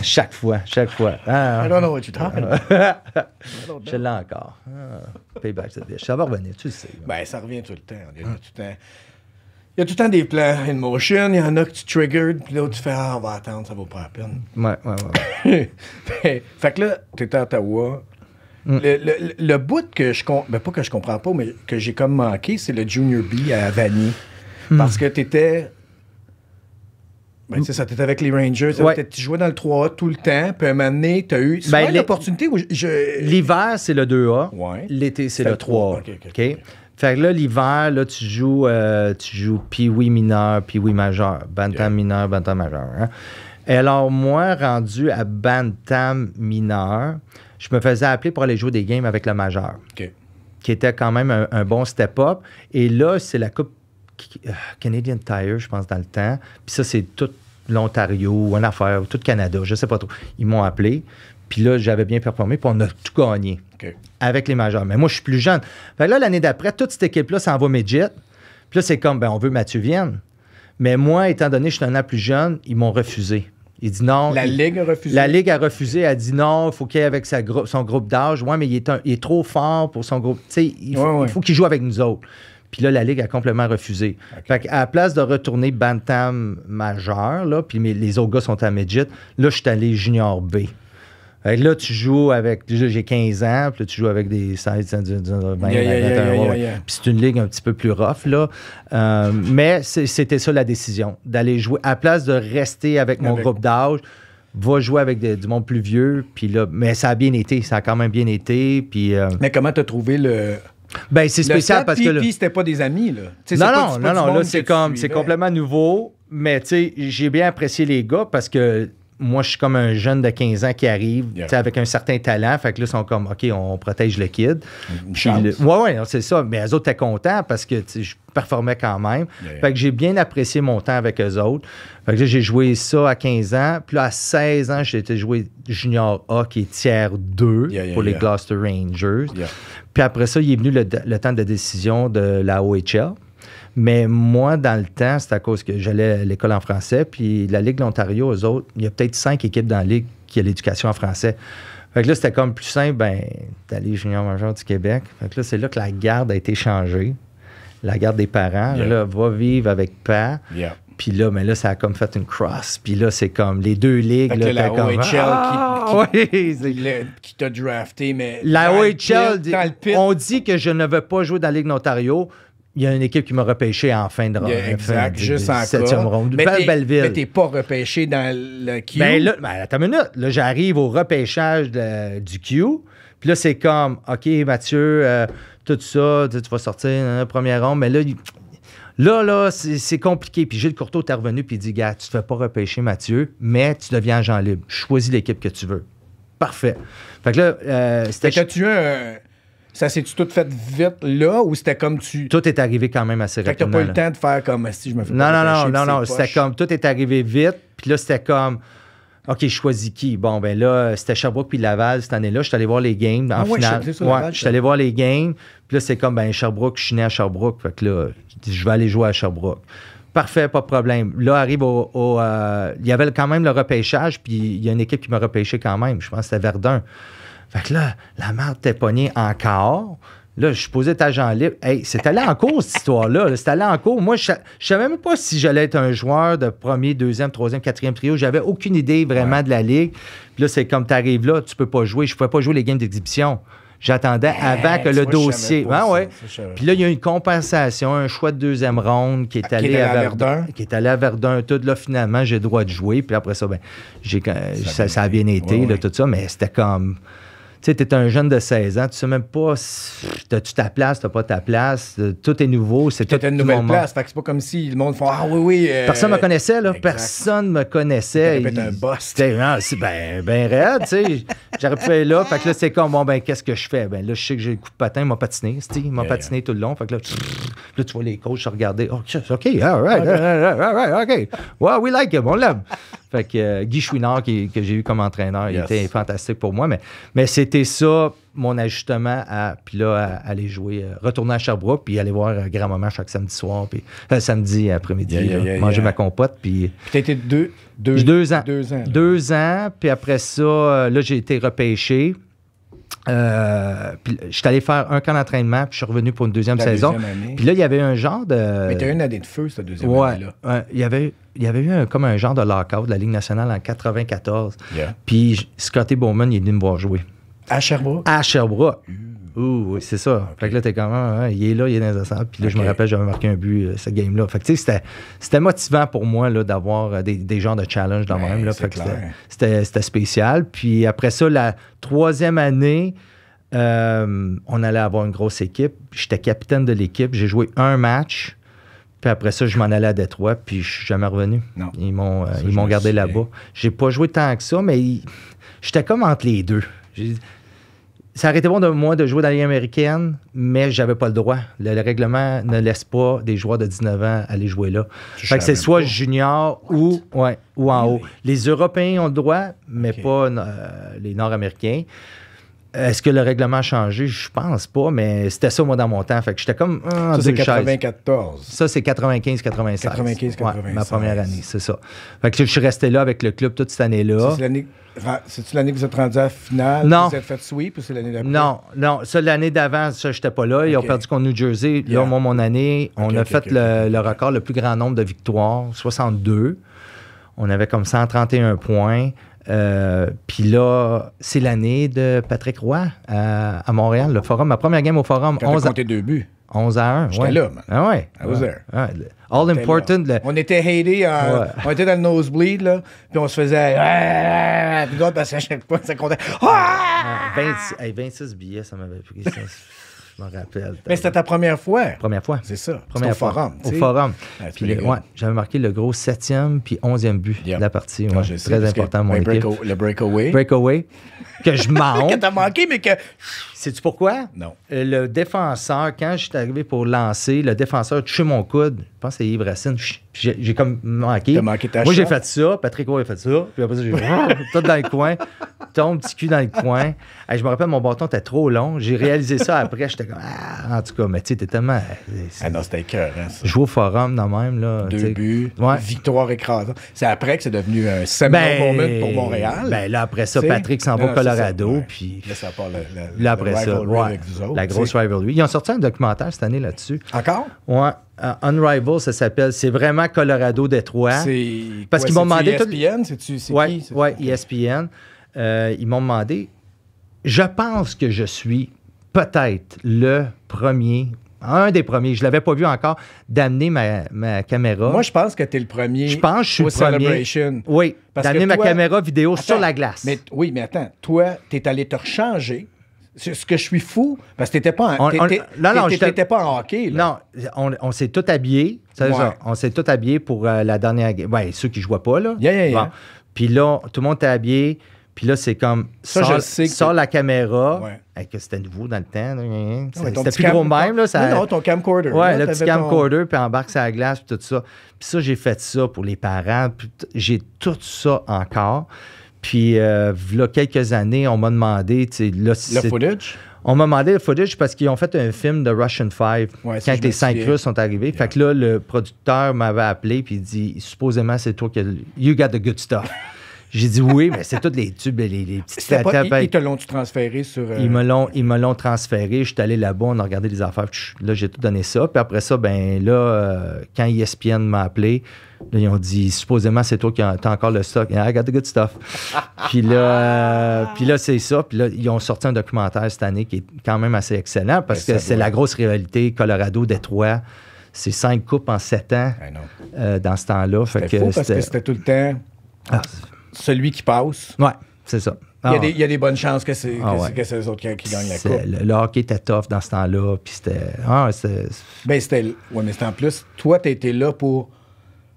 Chaque fois, chaque fois. Ah, I don't know what you're talking about. Ah. je l'ai encore. Ah, payback, ça va revenir, tu le sais. Ben, ça revient tout le temps. Hein? tout le temps y a tout le temps des plans in motion, il y en a que tu triggers, puis là, tu fais Ah, on va attendre, ça vaut pas la peine. Ouais, ouais, ouais. (laughs) fait que là, t'étais à Ottawa. Mm. Le, le, le, bout que je comprends, ben pas que je comprends pas, mais que j'ai comme manqué, c'est le Junior B à Vanier. Mm. Parce que t'étais. Ben, c'est ça, t'étais avec les Rangers, tu jouais dans le 3A tout le temps, puis à un moment donné, t'as eu ben, l'opportunité où je... L'hiver, c'est le 2A, l'été, c'est le 3A. Fait que là, l'hiver, là, tu joues, euh, tu joues pee-wee mineur, pee-wee majeur, bantam mineur, bantam majeur. Hein. Et alors, moi, rendu à bantam mineur, je me faisais appeler pour aller jouer des games avec le majeur. Qui était quand même un, bon step-up. Et là, c'est la Coupe euh, Canadian Tire, je pense, dans le temps. Puis ça, c'est tout l'Ontario, une affaire, tout le Canada, je sais pas trop. Ils m'ont appelé. Puis là, j'avais bien performé, puis on a tout gagné avec les majeurs. Mais moi, je suis plus jeune. Fait là, l'année d'après, toute cette équipe-là s'en va midget. Puis là, c'est comme, ben, on veut Mathieu Vienne. Mais moi, étant donné que je suis un an plus jeune, ils m'ont refusé. Ils dit non. La Ligue a refusé. La Ligue a refusé. Elle a dit non, il faut qu'il ait avec son groupe d'âge. Ouais, mais il est, est, trop fort pour son groupe. sais il faut, qu'il joue avec nous autres. Puis là, la Ligue a complètement refusé. Fait qu'à la place de retourner Bantam majeur, là, puis les autres gars sont à Midget, là, je suis allé junior B là, tu joues avec. J'ai 15 ans, puis tu joues avec des 16, 20, yeah, Puis c'est une ligue un petit peu plus rough, là. Euh, mais c'était ça la décision, d'aller jouer. À place de rester avec mon groupe d'âge, va jouer avec du monde plus vieux. Puis là, mais ça a bien été, ça a quand même bien été. Puis, euh, Mais comment t'as trouvé le. Ben, c'est spécial parce que. Puis, c'était pas des amis, là. non, non, non, non, là, c'est comme, c'est complètement nouveau. Mais, tu sais, j'ai bien apprécié les gars parce que moi, je suis comme un jeune de 15 ans qui arrive avec un certain talent. Fait que là, ils sont comme, OK, on protège le kid. Oui, c'est ça. Mais eux autres étaient contents parce que je performais quand même. Fait que j'ai bien apprécié mon temps avec eux autres. Fait que j'ai joué ça à 15 ans. Puis là, à 16 ans, j'ai joué Junior A, qui est tiers 2 pour les Gloucester Rangers. Puis après ça, il est venu le temps de décision de la OHL. Mais moi, dans le temps, c'est à cause que j'allais à l'école en français, puis la Ligue de l'Ontario, eux autres, il y a peut-être cinq équipes dans la Ligue qui a l'éducation en français. Fait que là, c'était comme plus simple ben, d'aller junior major du Québec. Fait que là, c'est là que la garde a été changée. La garde des parents, là, va vivre avec père. Puis là, mais ben là, ça a comme fait une cross. Puis là, c'est comme les deux ligues. la OHL ah! qui, t'a drafté, mais. La OHL, on dit que je ne veux pas jouer dans la Ligue d'Ontario il y a une équipe qui m'a repêché en fin de ronde. Exact, juste septième ronde. Mais t'es pas repêché dans le Q. Ben là, ben, attends une minute. Là, j'arrive au repêchage du Q. Puis là, c'est comme, OK, Mathieu, euh, tout ça, tu vas sortir la première ronde. Mais là, là, là c'est compliqué. Puis Gilles Courteau est revenu, puis il dit, gars, tu te fais pas repêcher, Mathieu, mais tu deviens agent libre. Choisis l'équipe que tu veux. Parfait. Fait que là, euh, c'était. tu un ça s'est-tu tout fait vite là ou c'était comme tu. Tout est arrivé quand même assez rapidement. Fait que t'as pas eu le temps de faire comme si je me Non, non, non, non, non. C'était comme tout est arrivé vite. Puis là, c'était comme. OK, je choisis qui? Bon, ben là, c'était Sherbrooke puis Laval cette année-là. Je suis allé voir les games en ah finale. je suis allé voir les games. Puis là, c'est comme, ben Sherbrooke, je suis né à Sherbrooke. Fait que là, je vais aller jouer à Sherbrooke. Parfait, pas de problème. Là, arrive au. Euh, il y avait quand même le repêchage, puis il y a une équipe qui m'a repêché quand même. Je pense que c'était Verdun. Fait que là, la merde t'est pognée encore. Là, je posais posé ta jambe libre. Hey, c'est allé en cours, cette histoire-là. C'est allé en cours. Moi, je, savais même pas si j'allais être un joueur de premier, deuxième, troisième, quatrième trio. J'avais aucune idée vraiment de la ligue. Puis là, c'est comme tu arrives là, tu peux pas jouer. Je pouvais pas jouer les games d'exhibition. J'attendais eh, avant que le dossier. Ah ouais. Puis là, il y a une compensation, un choix de deuxième ronde qui est ah, allé à, Verdun, Qui est allé à Verdun. Tout là, finalement, j'ai le droit de jouer. Puis après ça, ben, j'ai, ça, ça, a bien été, tout ça. Mais c'était comme. Tu sais, t'es un jeune de 16 ans, tu sais même pas si tas tu ta place, t'as pas ta place, euh, tout est nouveau, c'est tout une nouvelle place, c'est pas comme si le monde fait « Ah oui, oui. Euh, personne me connaissait, là. Personne me connaissait. T'aurais pu un boss. Ah, ben, ben raide, tu sais. J'aurais là, fait que là, c'est comme Bon, ben, qu'est-ce que je fais? Ben là, je sais que j'ai le coup de patin, il m'a patiné, il m'a yeah, patiné tout le long, fait que là, là, tu vois les coachs regarder. Oh, OK, all right, all right, all right, OK. Well, we like him, on l'aime. Fait que euh, Guy Chouinard, que j'ai eu comme entraîneur, il était fantastique pour moi. Mais, mais c'était ça, mon ajustement à, puis là, aller jouer, euh, retourner à Sherbrooke, puis aller voir euh, grand-maman chaque samedi soir, puis samedi après-midi, manger ma compote. Puis, tu t'as deux, ans. Deux ans, deux ans puis après ça, là, j'ai été repêché. Euh, je suis allé faire un camp d'entraînement, puis je suis revenu pour une deuxième saison. puis là, il y avait un genre de. Mais t'as eu une année de feu, cette deuxième année-là. il y avait. Il y avait eu comme un genre de lockout de la Ligue nationale en 94. Puis Scotty Bowman, il est venu me voir jouer. À Sherbrooke? À Sherbrooke c'est ça. Fait que là, t'es comme, ah, il est là, il est dans le Puis là, je me rappelle, j'avais marqué un but, euh, ce cette game-là. Fait que, tu sais, c'était motivant pour moi d'avoir euh, des, des, genres de challenge dans ouais, même. c'était spécial. Puis après ça, la troisième année, euh, on allait avoir une grosse équipe. J'étais capitaine de l'équipe. J'ai joué un match. Puis après ça, je m'en allais à Détroit, puis je suis jamais revenu. Ils m'ont, ils m'ont gardé là-bas. J'ai pas joué tant que ça, mais j'étais comme entre les deux ça aurait été bon de moi de jouer dans la Ligue américaine, mais j'avais pas le droit. Le, règlement ne laisse pas des joueurs de 19 ans aller jouer là. que c'est soit junior ou, ou en haut. Les Européens ont le droit, mais pas euh, les Nord-Américains. Est-ce que le règlement a changé? Je pense pas, mais c'était ça, moi, dans mon temps. Fait que j'étais comme. Ah, ça, c'est 94. Ça, c'est 95, 96. 95, 96. ma première année, c'est ça. Fait que je suis resté là avec le club toute cette année-là. C'est-tu l'année que vous êtes rendu à la finale? Non. Vous êtes fait sweep ou c'est l'année d'avant? Non, non. Ça, l'année d'avant, ça, j'étais pas là. Ils ont perdu contre New Jersey. Là, moi, mon année, on a fait le, record, le plus grand nombre de victoires, 62. On avait comme 131 points. Euh, Puis là, c'est l'année de Patrick Roy à, Montréal, le forum. Ma première game au forum. Quand 11 compté deux buts. 11 à 1. Ah ah, J'étais là, man. Ah ouais. I was there. all important. On était hated. Euh, on était dans le nosebleed, là. Puis on se faisait. Puis l'autre, parce qu'à chaque fois, ça comptait. 26 ah! billets, ça m'avait pris je m'en rappelle. Mais c'était ta première fois. Première fois. C'est ça. Première au forum. Au forum. puis ouais, j'avais marqué le gros septième puis onzième but de la partie. Ouais, très important, mon équipe. Le breakaway. Breakaway. Que je (laughs) manque. que t'as manqué, mais que Sais-tu pourquoi? Non. Euh, le défenseur, quand je suis arrivé pour lancer, le défenseur tue mon coude. Je pense que c'est Yves Racine. J'ai comme manqué. Moi, j'ai fait ça. Patrick Roy a fait ça. Puis après ça, j'ai (laughs) tout dans le coin. Ton petit cul dans le coin. Et je me rappelle, mon bâton était trop long. J'ai réalisé ça après. J'étais comme, ah, en tout cas, mais tu sais, t'es tellement. Euh, ah non, c'était écœurant, ça. Jouer au forum, dans même. Là, Deux buts. Victoire écrasante. C'est après que c'est devenu un seminal ben, moment pour Montréal. Ben là, après ça, Patrick s'en va au Colorado. Puis. Là, ça la grosse rivalry. Ils ont sorti un documentaire cette année là-dessus. Encore? Ouais. Euh, Unrival, ça s'appelle. C'est vraiment Colorado Détroit. C'est parce qu'ils m'ont demandé. ESPN, c'est-tu c'est ESPN. E euh, ils m'ont demandé. Je pense que je suis peut-être le premier un des premiers, je ne l'avais pas vu encore, d'amener ma, caméra. Moi, je pense que tu es le premier. Je pense que je suis le premier. Oui, d'amener ma caméra vidéo sur la glace. Mais, oui, mais attends, toi, tu es allé te rechanger ce que je suis fou, parce que t'étais pas en, pas en hockey. Non, on, s'est tout habillé. on s'est tout habillé pour euh, la dernière game. Ouais, ceux qui jouaient pas, là. Puis là, tout le monde était habillé. Puis là, c'est comme, ça, je sais que sors la caméra, que c'était nouveau dans le temps. C'était plus gros même. Là, ça, non, ton camcorder. Ouais, le petit camcorder, puis embarque sur la glace, puis tout ça. Puis ça, j'ai fait ça pour les parents. J'ai tout ça encore. Puis, euh, là, quelques années, on m'a demandé. le footage? On m'a demandé le footage parce qu'ils ont fait un film de Russian Five quand les cinq Russes sont arrivés. Fait que là, le producteur m'avait appelé puis il dit supposément, c'est toi qui. You got the good stuff. J'ai dit oui, mais c'est toutes les tubes, et les, les petites pas, ils, ben, te l'ont-tu transféré sur. Euh, ils, me l'ont, ils me l'ont transféré. Je suis allé là-bas, on a regardé les affaires. là, j'ai tout donné ça. Puis après ça, ben là, euh, quand ESPN m'a appelé, ils ont dit supposément, c'est toi qui as encore le stock. Ah, I got the good stuff. (laughs) puis là, euh, puis là c'est ça. Puis là, ils ont sorti un documentaire cette année qui est quand même assez excellent parce que c'est la grosse réalité, Colorado-Détroit c'est cinq coupes en sept ans ben dans ce temps-là. parce que c'était tout le temps. Ah, celui qui passe. Ouais, c'est ça. Il y, a ah. des, il y, a des, bonnes chances que c'est ah les autres qui, gagnent la coupe. Le, hockey était tough dans ce temps-là. Puis c'était. Ah, ben, c'était. Ouais, mais c'était en plus. Toi, t'étais là pour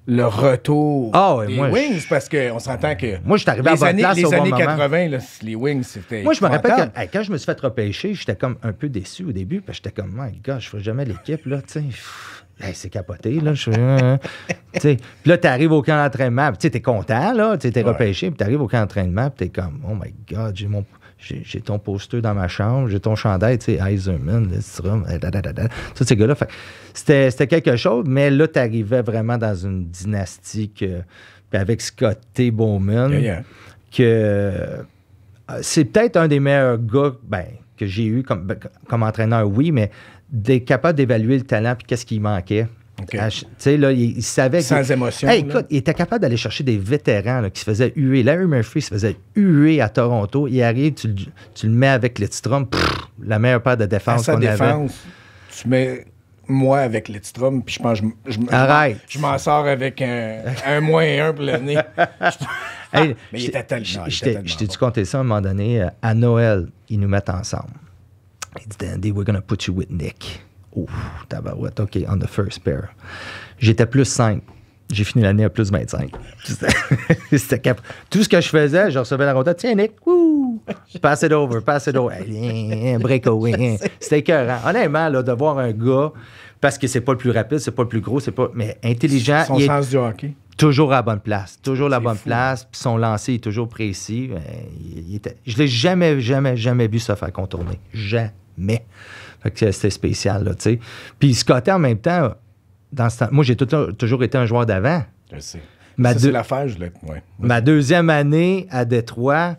le retour ah des Wings parce qu'on s'entend que. Moi, je suis arrivé les à années, place Les années 80, les Wings, c'était. Moi, je me rappelle que, quand je me suis fait repêcher, j'étais comme un peu déçu au début. Parce que j'étais comme, my gosh, je ferai jamais l'équipe, là, tu sais. Hey, c'est capoté, là. Je hein, hein. (laughs) Puis là, tu au camp d'entraînement, tu es content, là. Tu es repêché, puis tu au camp d'entraînement, puis tu comme, oh my God, j'ai mon. J'ai ton poster dans ma chambre, j'ai ton chandail, tu sais, Eisenman, ça ces gars-là. C'était quelque chose, mais là, t'arrivais vraiment dans une dynastie que, avec T. Bowman, que euh, c'est peut-être un des meilleurs gars ben, que j'ai eu comme, ben, comme entraîneur, oui, mais d'être capable d'évaluer le talent puis qu'est-ce qui manquait. Tu sais, là, il, savait Sans émotion. écoute, il était capable d'aller chercher des vétérans qui se faisaient huer. Larry Murphy se faisait huer à Toronto. Il arrive, tu, tu le mets avec Lidstrom, la meilleure paire de défense qu'on avait. Tu mets moi avec Lidstrom, puis je pense que je, je, je m'en sors avec un, un moins un pour l'année. (laughs) Mais il était tellement. Je t'ai dû compter ça à un moment donné. Euh, à Noël, ils nous mettent ensemble. Il dit, Dandy, we're going to put you with Nick. Ouf, tabarouette, OK, on the first pair. J'étais plus 5. J'ai fini l'année à plus 25. (laughs) C'était Tout ce que je faisais, je recevais la rondelle. Tiens, Nick, Pass it over, pass it over. Breakaway. (laughs) C'était écœurant. Honnêtement, là, de voir un gars, parce que c'est pas le plus rapide, c'est pas le plus gros, c'est pas. Mais intelligent. Son sens du hockey. Toujours à la bonne place. Toujours la bonne place. Puis son lancer est toujours précis. Il, ne Je l'ai jamais, jamais, jamais vu se faire contourner. Jamais mais. c'était spécial, tu sais. Puis Scotty, en même temps, moi, j'ai toujours été un joueur d'avant. Je sais. Ma l'affaire, je l'ai. Ma deuxième année à Détroit,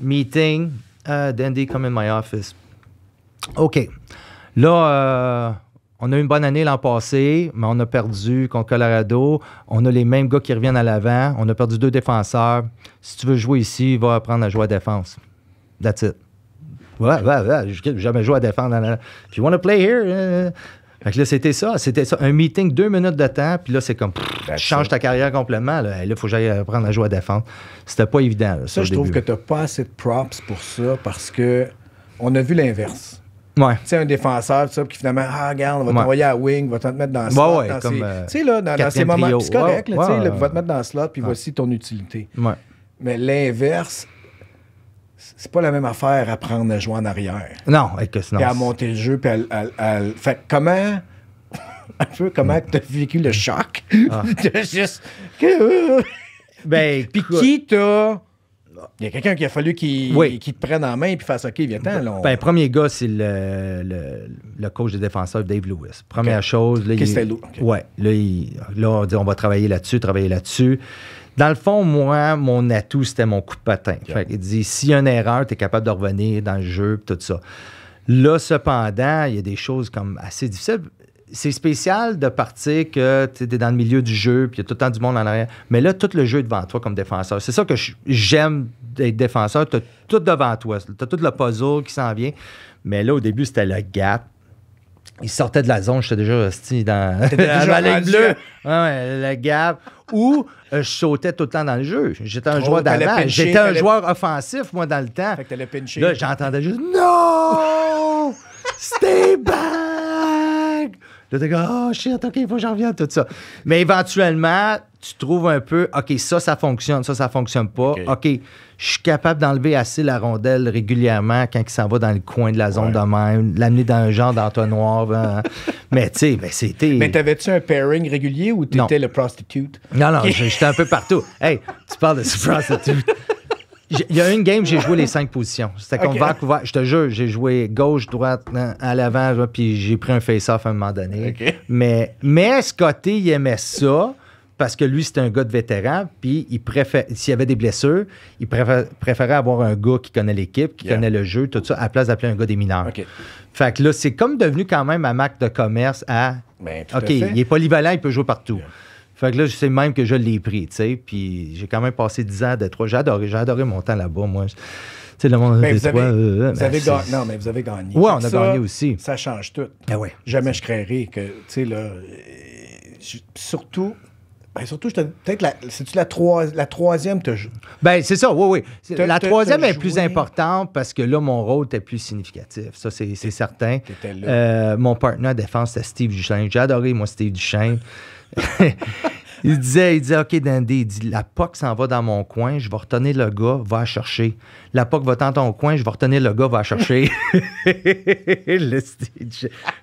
meeting, euh, Dandy, come in my office. OK. Là, euh, on a eu une bonne année l'an passé, mais on a perdu contre Colorado. On a les mêmes gars qui reviennent à l'avant. On a perdu deux défenseurs. Si tu veux jouer ici, va apprendre à jouer à défense. That's it. Ouais, ouais, ouais, j'ai jamais joué à défendre. Puis, you play here? Euh. là, c'était ça. C'était ça. Un meeting, deux minutes de temps, puis là, c'est comme, change ta carrière complètement. Là, il faut que j'aille apprendre à jouer à défendre. C'était pas évident. ça, je trouve que t'as pas assez de props pour ça parce que on a vu l'inverse. Ouais. Tu sais, un défenseur, ça, qui finalement, ah, regarde, on va te t'envoyer à wing, on va te mettre dans le slot. Euh, tu sais, là, dans, ces moments, c'est correct, là, là, va te mettre dans le slot, puis voici ton utilité. Mais l'inverse, c'est pas la même affaire à prendre à jouer en arrière. Non, que sinon. et à monter le jeu, puis à, Fait comment. (laughs) un peu comment tu as vécu le choc. Ah. (laughs) juste. Euh, ben, puis qui t'a. Il y a quelqu'un qui a fallu qui oui. te prenne en main et puis fasse OK, viens-t'en. Ben, ben, premier gars, c'est le, le, le, coach des défenseurs, Dave Lewis. Première chose. Là, okay, il... okay. Ouais. Là, là, on dit on va travailler là-dessus, travailler là-dessus. Dans le fond, moi, mon atout, c'était mon coup de patin. il dit s'il y a une erreur, tu es capable de revenir dans le jeu, tout ça. Là, cependant, il y a des choses comme assez difficiles. C'est spécial de partir que tu es dans le milieu du jeu, puis il y a tout le temps du monde en arrière. Mais là, tout le jeu est devant toi comme défenseur. C'est ça que j'aime d'être défenseur. Tu as tout devant toi. Tu as tout le puzzle qui s'en vient. Mais là, au début, c'était le gap il sortait de la zone, j'étais déjà style dans, la (laughs) ligne bleue, le gap, ou euh, je sautais tout le temps dans le jeu. J'étais un oh, joueur d'avant, j'étais un joueur offensif, moi, dans le temps. Fait que t'allais pincher. Là, j'entendais juste « Non! Stay back! » Là, t'es comme « Oh shit, OK, faut que j'en revienne, tout ça. » Mais éventuellement, tu trouves un peu « OK, ça, ça fonctionne, ça, ça fonctionne pas. OK je suis capable d'enlever assez la rondelle régulièrement quand il s'en va dans le coin de la zone de même, l'amener dans un genre d'entonnoir. Hein. (laughs) mais tu sais, ben, c'était. Mais t'avais-tu un pairing régulier ou t'étais le prostitute? Non, non, j'étais un peu partout. Hey, tu parles de ce (laughs) prostitute. Il y a une game, j'ai joué les cinq positions. C'était contre Vancouver. Je te jure, j'ai joué gauche, droite, hein, à l'avant, puis j'ai pris un face-off à un moment donné. Mais, Mais, ce côté, il aimait ça parce que lui, c'était un gars de vétéran, puis il préfère, s'il y avait des blessures, il préférait avoir un gars qui connaît l'équipe, qui connaît le jeu, tout ça, à place d'appeler un gars des mineurs. Fait que là, c'est comme devenu quand même un marque de commerce à. Ben, OK, il est polyvalent, il peut jouer partout. Fait que là, je sais même que je l'ai pris, tu sais. Puis j'ai quand même passé 10 ans de trois. J'ai adoré, adoré mon temps là-bas, moi. Tu sais, le monde des Non, mais vous avez gagné. Oui, on a gagné aussi. Ça change tout. Ah ouais. Jamais je créerai que, tu sais, là. Euh, surtout, ben, surtout, peut-être, c'est-tu la, la troisième que joué? Ben, c'est ça, oui, oui. La troisième est plus importante parce que là, mon rôle était plus significatif. Ça, c'est, certain. Euh, mon partenaire de défense, c'était Steve Duchesne. J'ai adoré, moi, Steve Duchesne. (laughs) il disait, il disait, OK, Dandy, il dit, la POC s'en va dans mon coin, je vais retenir le gars, va à chercher. La POC va dans ton coin, je vais retenir le gars, va à chercher. (laughs)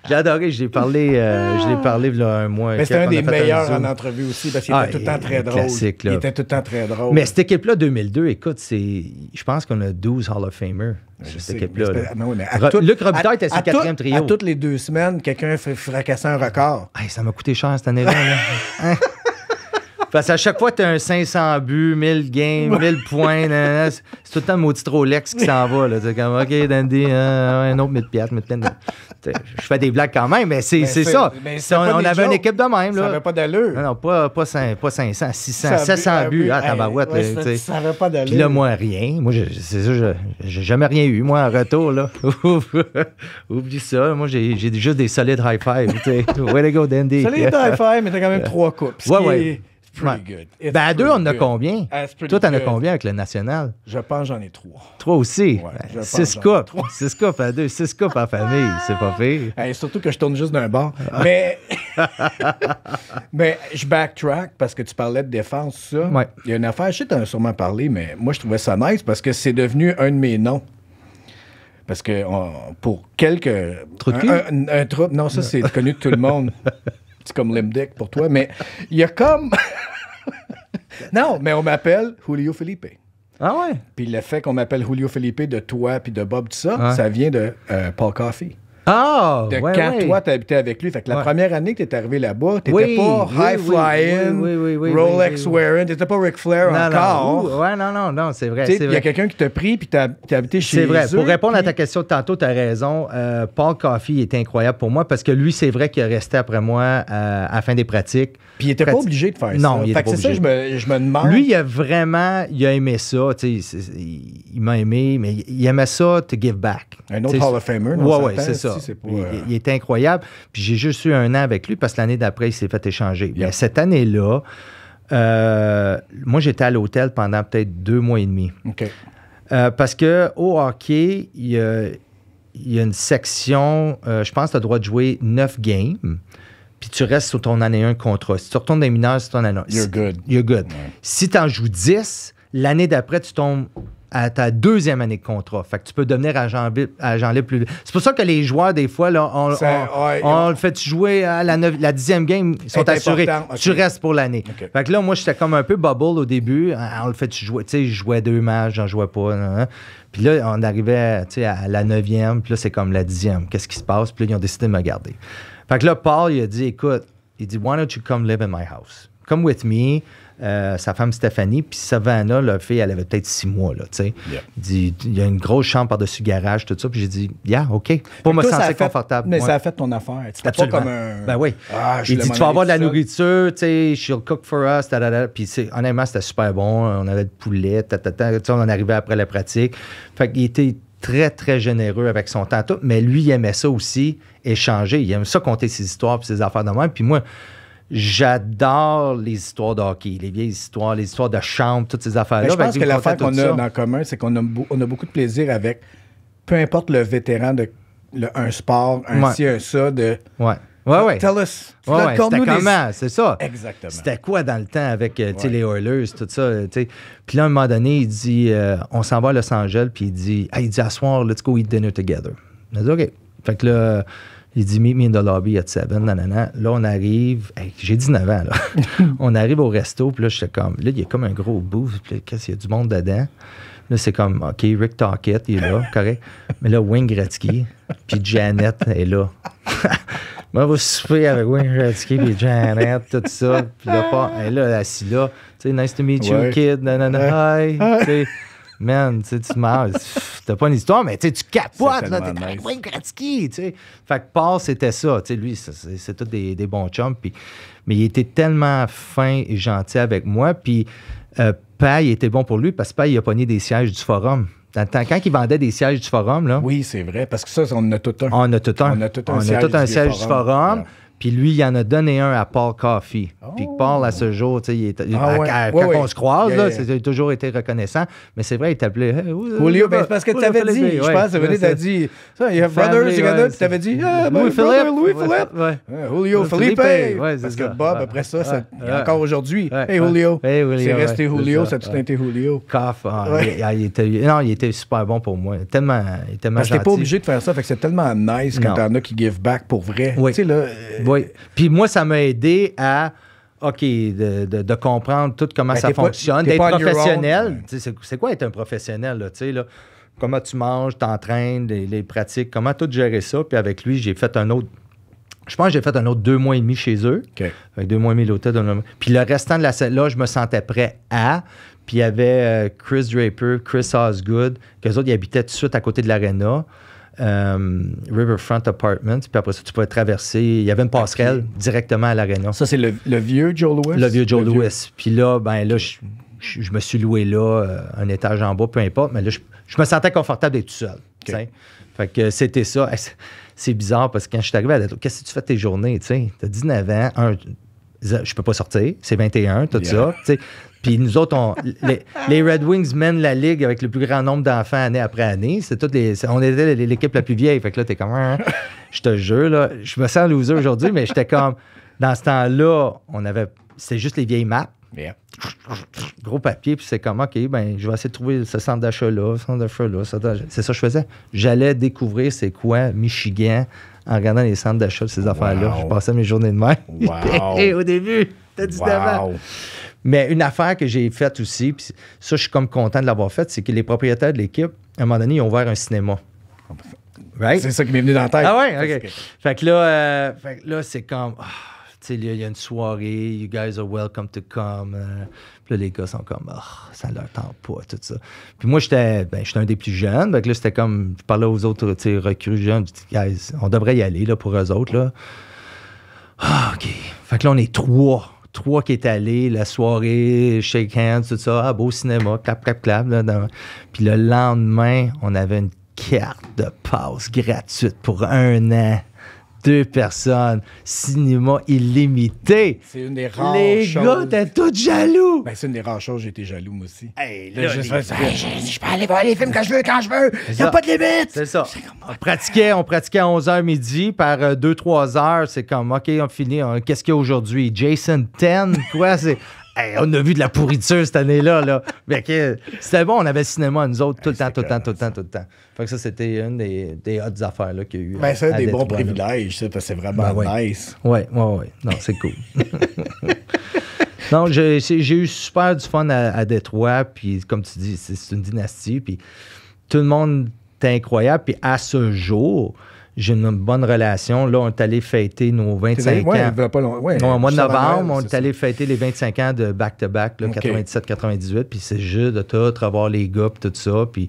j'ai adoré, j'ai parlé, euh, je l'ai parlé il y a un mois. Mais c'était un des meilleurs en entrevue aussi, parce qu'il était ah, tout le temps très drôle. Il était tout le temps très drôle. Mais cette équipe-là, 2002, écoute, c'est, je pense qu'on a 12 Hall of Famers. Luc Robitaille était sur quatrième trio. À toutes les deux semaines, quelqu'un fracassait un record. ça m'a coûté cher cette année-là. (laughs) Parce qu'à chaque fois, tu as un 500 buts, 1000 games, 1000 points. c'est tout le temps maudit Rolex qui s'en va. C'est comme, OK, Dandy, hein, un autre 1000 piastres, Je fais des blagues quand même, mais c'est, ben, ça. Ben, on, avait une équipe de même. Là. Ça n'avait pas d'allure. Non, pas, pas, 500, 600, 700 buts. Ah, ça n'avait pas d'allure. Puis là, moi, rien. Moi, c'est ça, je, j'ai jamais rien eu, moi, en retour. Là. (laughs) Oublie ça. Moi, j'ai, juste des solides high-fives. Way to go, Dandy. Solides high-fives, mais t'as quand même (laughs) trois coupes. Oui, oui ben à deux, on en a combien? Toi, t'en as combien avec le national? Je pense j'en ai trois. Ben, trois aussi? six coupes. Six coupes à deux. Six coupes en famille. C'est pas pire. surtout que je tourne juste d'un bord. Ah. (laughs) Mais... je backtrack parce que tu parlais de défense, ça. Il y a une affaire, je sais, t'en as sûrement parlé, mais moi, je trouvais ça nice parce que c'est devenu un de mes noms. Parce que oh, pour quelques... Truc un, un, non, ça, c'est connu de tout le monde. (laughs) C'est comme Limdick pour toi, mais il y a comme. (laughs) non, mais on m'appelle Julio Felipe. Ah ouais? Puis le fait qu'on m'appelle Julio Felipe de toi puis de Bob, tout ça, ça vient de euh, Paul Coffey. Ah! De quand toi, tu habité avec lui. Fait que la première année que tu arrivé là-bas, tu pas high flying, Rolex wearing, tu pas Ric Flair non, encore. Non. ouais, non, non, non, c'est vrai. Il y a quelqu'un qui t'a pris puis tu as, habité chez C'est vrai. pour répondre à ta question tantôt, tu as raison. Euh, Paul Coffey était incroyable pour moi parce que lui, c'est vrai qu'il resté après moi euh, à la fin des pratiques. Puis il était pas obligé de faire non, ça. Il fait que c'est ça, je me, demande. Lui, il a vraiment il a aimé ça. Il, il m'a aimé, mais il aimait ça, to give back. Un autre Hall of Famer. Ouais, ouais, c'est ça. Euh, il, est incroyable. Puis j'ai juste eu un an avec lui parce que l'année d'après, il s'est fait échanger. cette année-là, euh, moi, j'étais à l'hôtel pendant peut-être deux mois et demi. Euh, parce que au hockey, il y a, une section, je pense que tu as le droit de jouer neuf games puis tu restes sur ton année 1 contrat. Si tu retournes des mineurs, c'est ton année 1. You're good. You're good. Si tu en joues 10, l'année d'après, tu tombes à ta deuxième année de contrat. Fait que tu peux devenir agent, libre plus C'est pour ça que les joueurs, des fois, on, le fait jouer à la, la dixième game, ils sont assurés. Tu restes pour l'année. Fait que là, moi, j'étais comme un peu bubble au début. Ah, on le fait jouer. Tu sais, je jouais deux matchs, j'en jouais pas. Puis là, on arrivait à la neuvième, puis là, c'est comme la dixième. Qu'est-ce qui se passe? Puis là, ils ont décidé de me garder. Fait que là, Paul, il a dit, écoute, il dit, why don't you come live in my house? Come with me. Euh, sa femme Stéphanie, puis Savannah, la fille, elle avait peut-être six mois, là, tu sais. il y a une grosse chambre par-dessus le garage, tout ça, puis j'ai dit, yeah, OK, pour me sentir confortable. Mais ça a fait ton affaire. C'était pas comme un. Ben oui. Ah, il dit, tu vas avoir de la nourriture, tu sais, she'll cook for us, Puis honnêtement, c'était super bon. On avait de poulet, ta, on en arrivait après la pratique. Fait était très, très généreux avec son temps, tout. Mais lui, il aimait ça aussi, échanger. Il aimait ça, compter ses histoires, puis ses affaires de moi. Puis moi, J'adore les histoires de hockey, les vieilles histoires, les histoires de chambre, toutes ces affaires-là. Ben, je ben, pense que l'affaire qu'on a en commun, c'est qu'on a, on a beaucoup de plaisir avec, peu importe le vétéran de un sport, un ci, un ça, de... Ouais. Ouais, ouais. Tell us. Ouais, C'était comment, c'est ça. Exactement. C'était quoi dans le temps avec euh, les Oilers, tout ça. Euh, puis là, à un moment donné, il dit euh, on s'en va à Los Angeles, puis il dit hey, il dit à soir, let's go eat dinner together. Il dit OK. Fait que là, il dit, meet me in the lobby at 7. Nanana. Là, on arrive. J'ai 19 ans, là. (laughs) on arrive au resto, puis là, suis comme. Là, il y a comme un gros bouffe, puis qu'est-ce qu'il y a du monde dedans? Là, c'est comme, OK, Rick Tockett, il est là, (laughs) correct. Mais là, Wayne Gretzky, puis Janet est là. (laughs) Moi, je vais souper avec Wayne Gretzky, puis Janet, tout ça. Puis là, pas, est là, là, tu sais, nice to meet you, kid, nanana, hi man, tu te marres. (laughs) T'as pas une histoire, mais tu capotes, là. T'es nice. Wayne Gretzky, tu sais. Fait que Paul, c'était ça. Tu sais, lui, c'est tous des, bons chums. mais il était tellement fin et gentil avec moi. Puis, euh, Paille était bon pour lui parce que Paye, il a pogné des sièges du forum. Quand il vendait des sièges du forum, là. Oui, c'est vrai, parce que ça, on a tout un. On a tout un. On a tout un, on siège, a tout un siège, du forum. Puis lui, il en a donné un à Paul Coffey. Puis oh. Paul, à ce jour, il est, ah quand on se croise, là, a toujours été reconnaissant. Mais c'est vrai, il t'appelait. appelé... Julio, c'est parce que tu avais dit, je pense, tu avais dit, ça, il tu avais dit, ah, Louis Philippe. Louis Philippe. Julio Felipe. Parce que Bob, après ça, encore aujourd'hui, hey Julio. C'est resté Julio, ça a tout été Julio. Coff, ah, non, il était super bon pour moi. Tellement, tellement gentil. Parce que t'es pas obligé de faire ça, fait que c'est tellement nice quand t'en as qui give back pour vrai. Tu sais, là. Oui. Puis moi, ça m'a aidé à. OK, de, comprendre tout comment ben, ça fonctionne, d'être professionnel. C'est quoi être un professionnel, là, tu sais, là? Comment tu manges, t'entraînes, les, les, pratiques, comment tout gérer ça. Puis avec lui, j'ai fait un autre... Je pense que j'ai fait un autre deux mois et demi chez eux. Avec deux mois et demi l'hôtel. Puis le restant de la scène, là, je me sentais prêt à... Puis il y avait euh, Chris Draper, Chris Osgood, qu'eux autres, ils habitaient tout de suite à côté de l'aréna. Euh, riverfront Apartments. Puis après ça, tu pouvais traverser. Il y avait une passerelle directement à La Réunion. Ça, c'est le, vieux Joe Lewis? Le vieux Joe Lewis. Puis là, ben là, je, me suis loué là, euh, un étage en bas, peu importe. Mais là, je, me sentais confortable d'être tout seul. Fait que c'était ça. C'est bizarre parce que quand je suis arrivé à qu'est-ce que tu fais tes journées? Tu as 19 ans, un, je peux pas sortir, c'est 21, tout ça. Puis nous autres, les, Red Wings mènent la ligue avec le plus grand nombre d'enfants année après année. C'est toutes on était l'équipe la plus vieille. Fait que là, t'es comme, hein, hein. je te jure, là, je me sens loser aujourd'hui, mais j'étais comme, dans ce temps-là, on avait, c'est juste les vieilles maps. Gros papier, puis c'est comme, OK, ben, je vais essayer de trouver ce centre d'achat-là, centre d'achat-là. C'est ça que je faisais. J'allais découvrir c'est quoi Michigan en regardant les centres d'achat de ces affaires-là. Je passais mes journées de mer. Wow. (laughs) au début, t'as dit wow. Mais une affaire que j'ai faite aussi, puis ça, je suis comme content de l'avoir faite, c'est que les propriétaires de l'équipe, à un moment donné, ils ont ouvert un cinéma. Right? C'est ça qui m'est venu dans la tête. Ah ouais, OK. Fait que là, euh, fait que là c'est comme... Ah, tu sais, il y a une soirée, you guys are welcome to come. Euh. puis là, les gars sont comme, oh, ça leur tente pas, tout ça. Puis moi, j'étais ben, j'étais un des plus jeunes. Fait que là, c'était comme, je parlais aux autres recrues jeunes, je dis, guys, on devrait y aller là, pour eux autres. Là. Ah, OK. Fait que là, on est trois trois qui est allé, la soirée, shake hands, tout ça, ah, beau cinéma, clap, clap, clap. Là, Puis le lendemain, on avait une carte de passe gratuite pour un an deux personnes, cinéma illimité. C'est une des rares Les gars, t'es tout jaloux. Ben, c'est une des rares choses, j'étais jaloux, moi aussi. Ben, je, peux aller voir les films quand je veux, quand je veux. Il a pas de limite. C'est ça. On pratiquait, on pratiquait à 11h midi. Par 2-3 euh, heures, c'est comme, OK, on finit. Hein, qu'est-ce qu'il y a aujourd'hui? Jason 10? Quoi? C'est. Hey, on a vu de la pourriture cette année-là. Là. C'était bon, on avait cinéma, nous autres, tout le temps, tout le temps, tout le temps, tout le temps. Fait que ça, c'était une des, des hautes affaires qu'il y a eu. Ben, c'est euh, des bons privilèges, ça, parce que c'est vraiment ben nice. Oui, oui, oui. Non, c'est cool. (laughs) non, j'ai eu super du fun à, Detroit. Détroit, puis comme tu dis, c'est une dynastie, puis tout le monde est incroyable, puis à ce jour, j'ai une bonne relation. Là, on est allé fêter nos 25 ans. au mois de novembre, on est, allé fêter les 25 ans de back-to-back, 97-98. Puis c'est juste de tout, revoir les gars, puis tout ça. Puis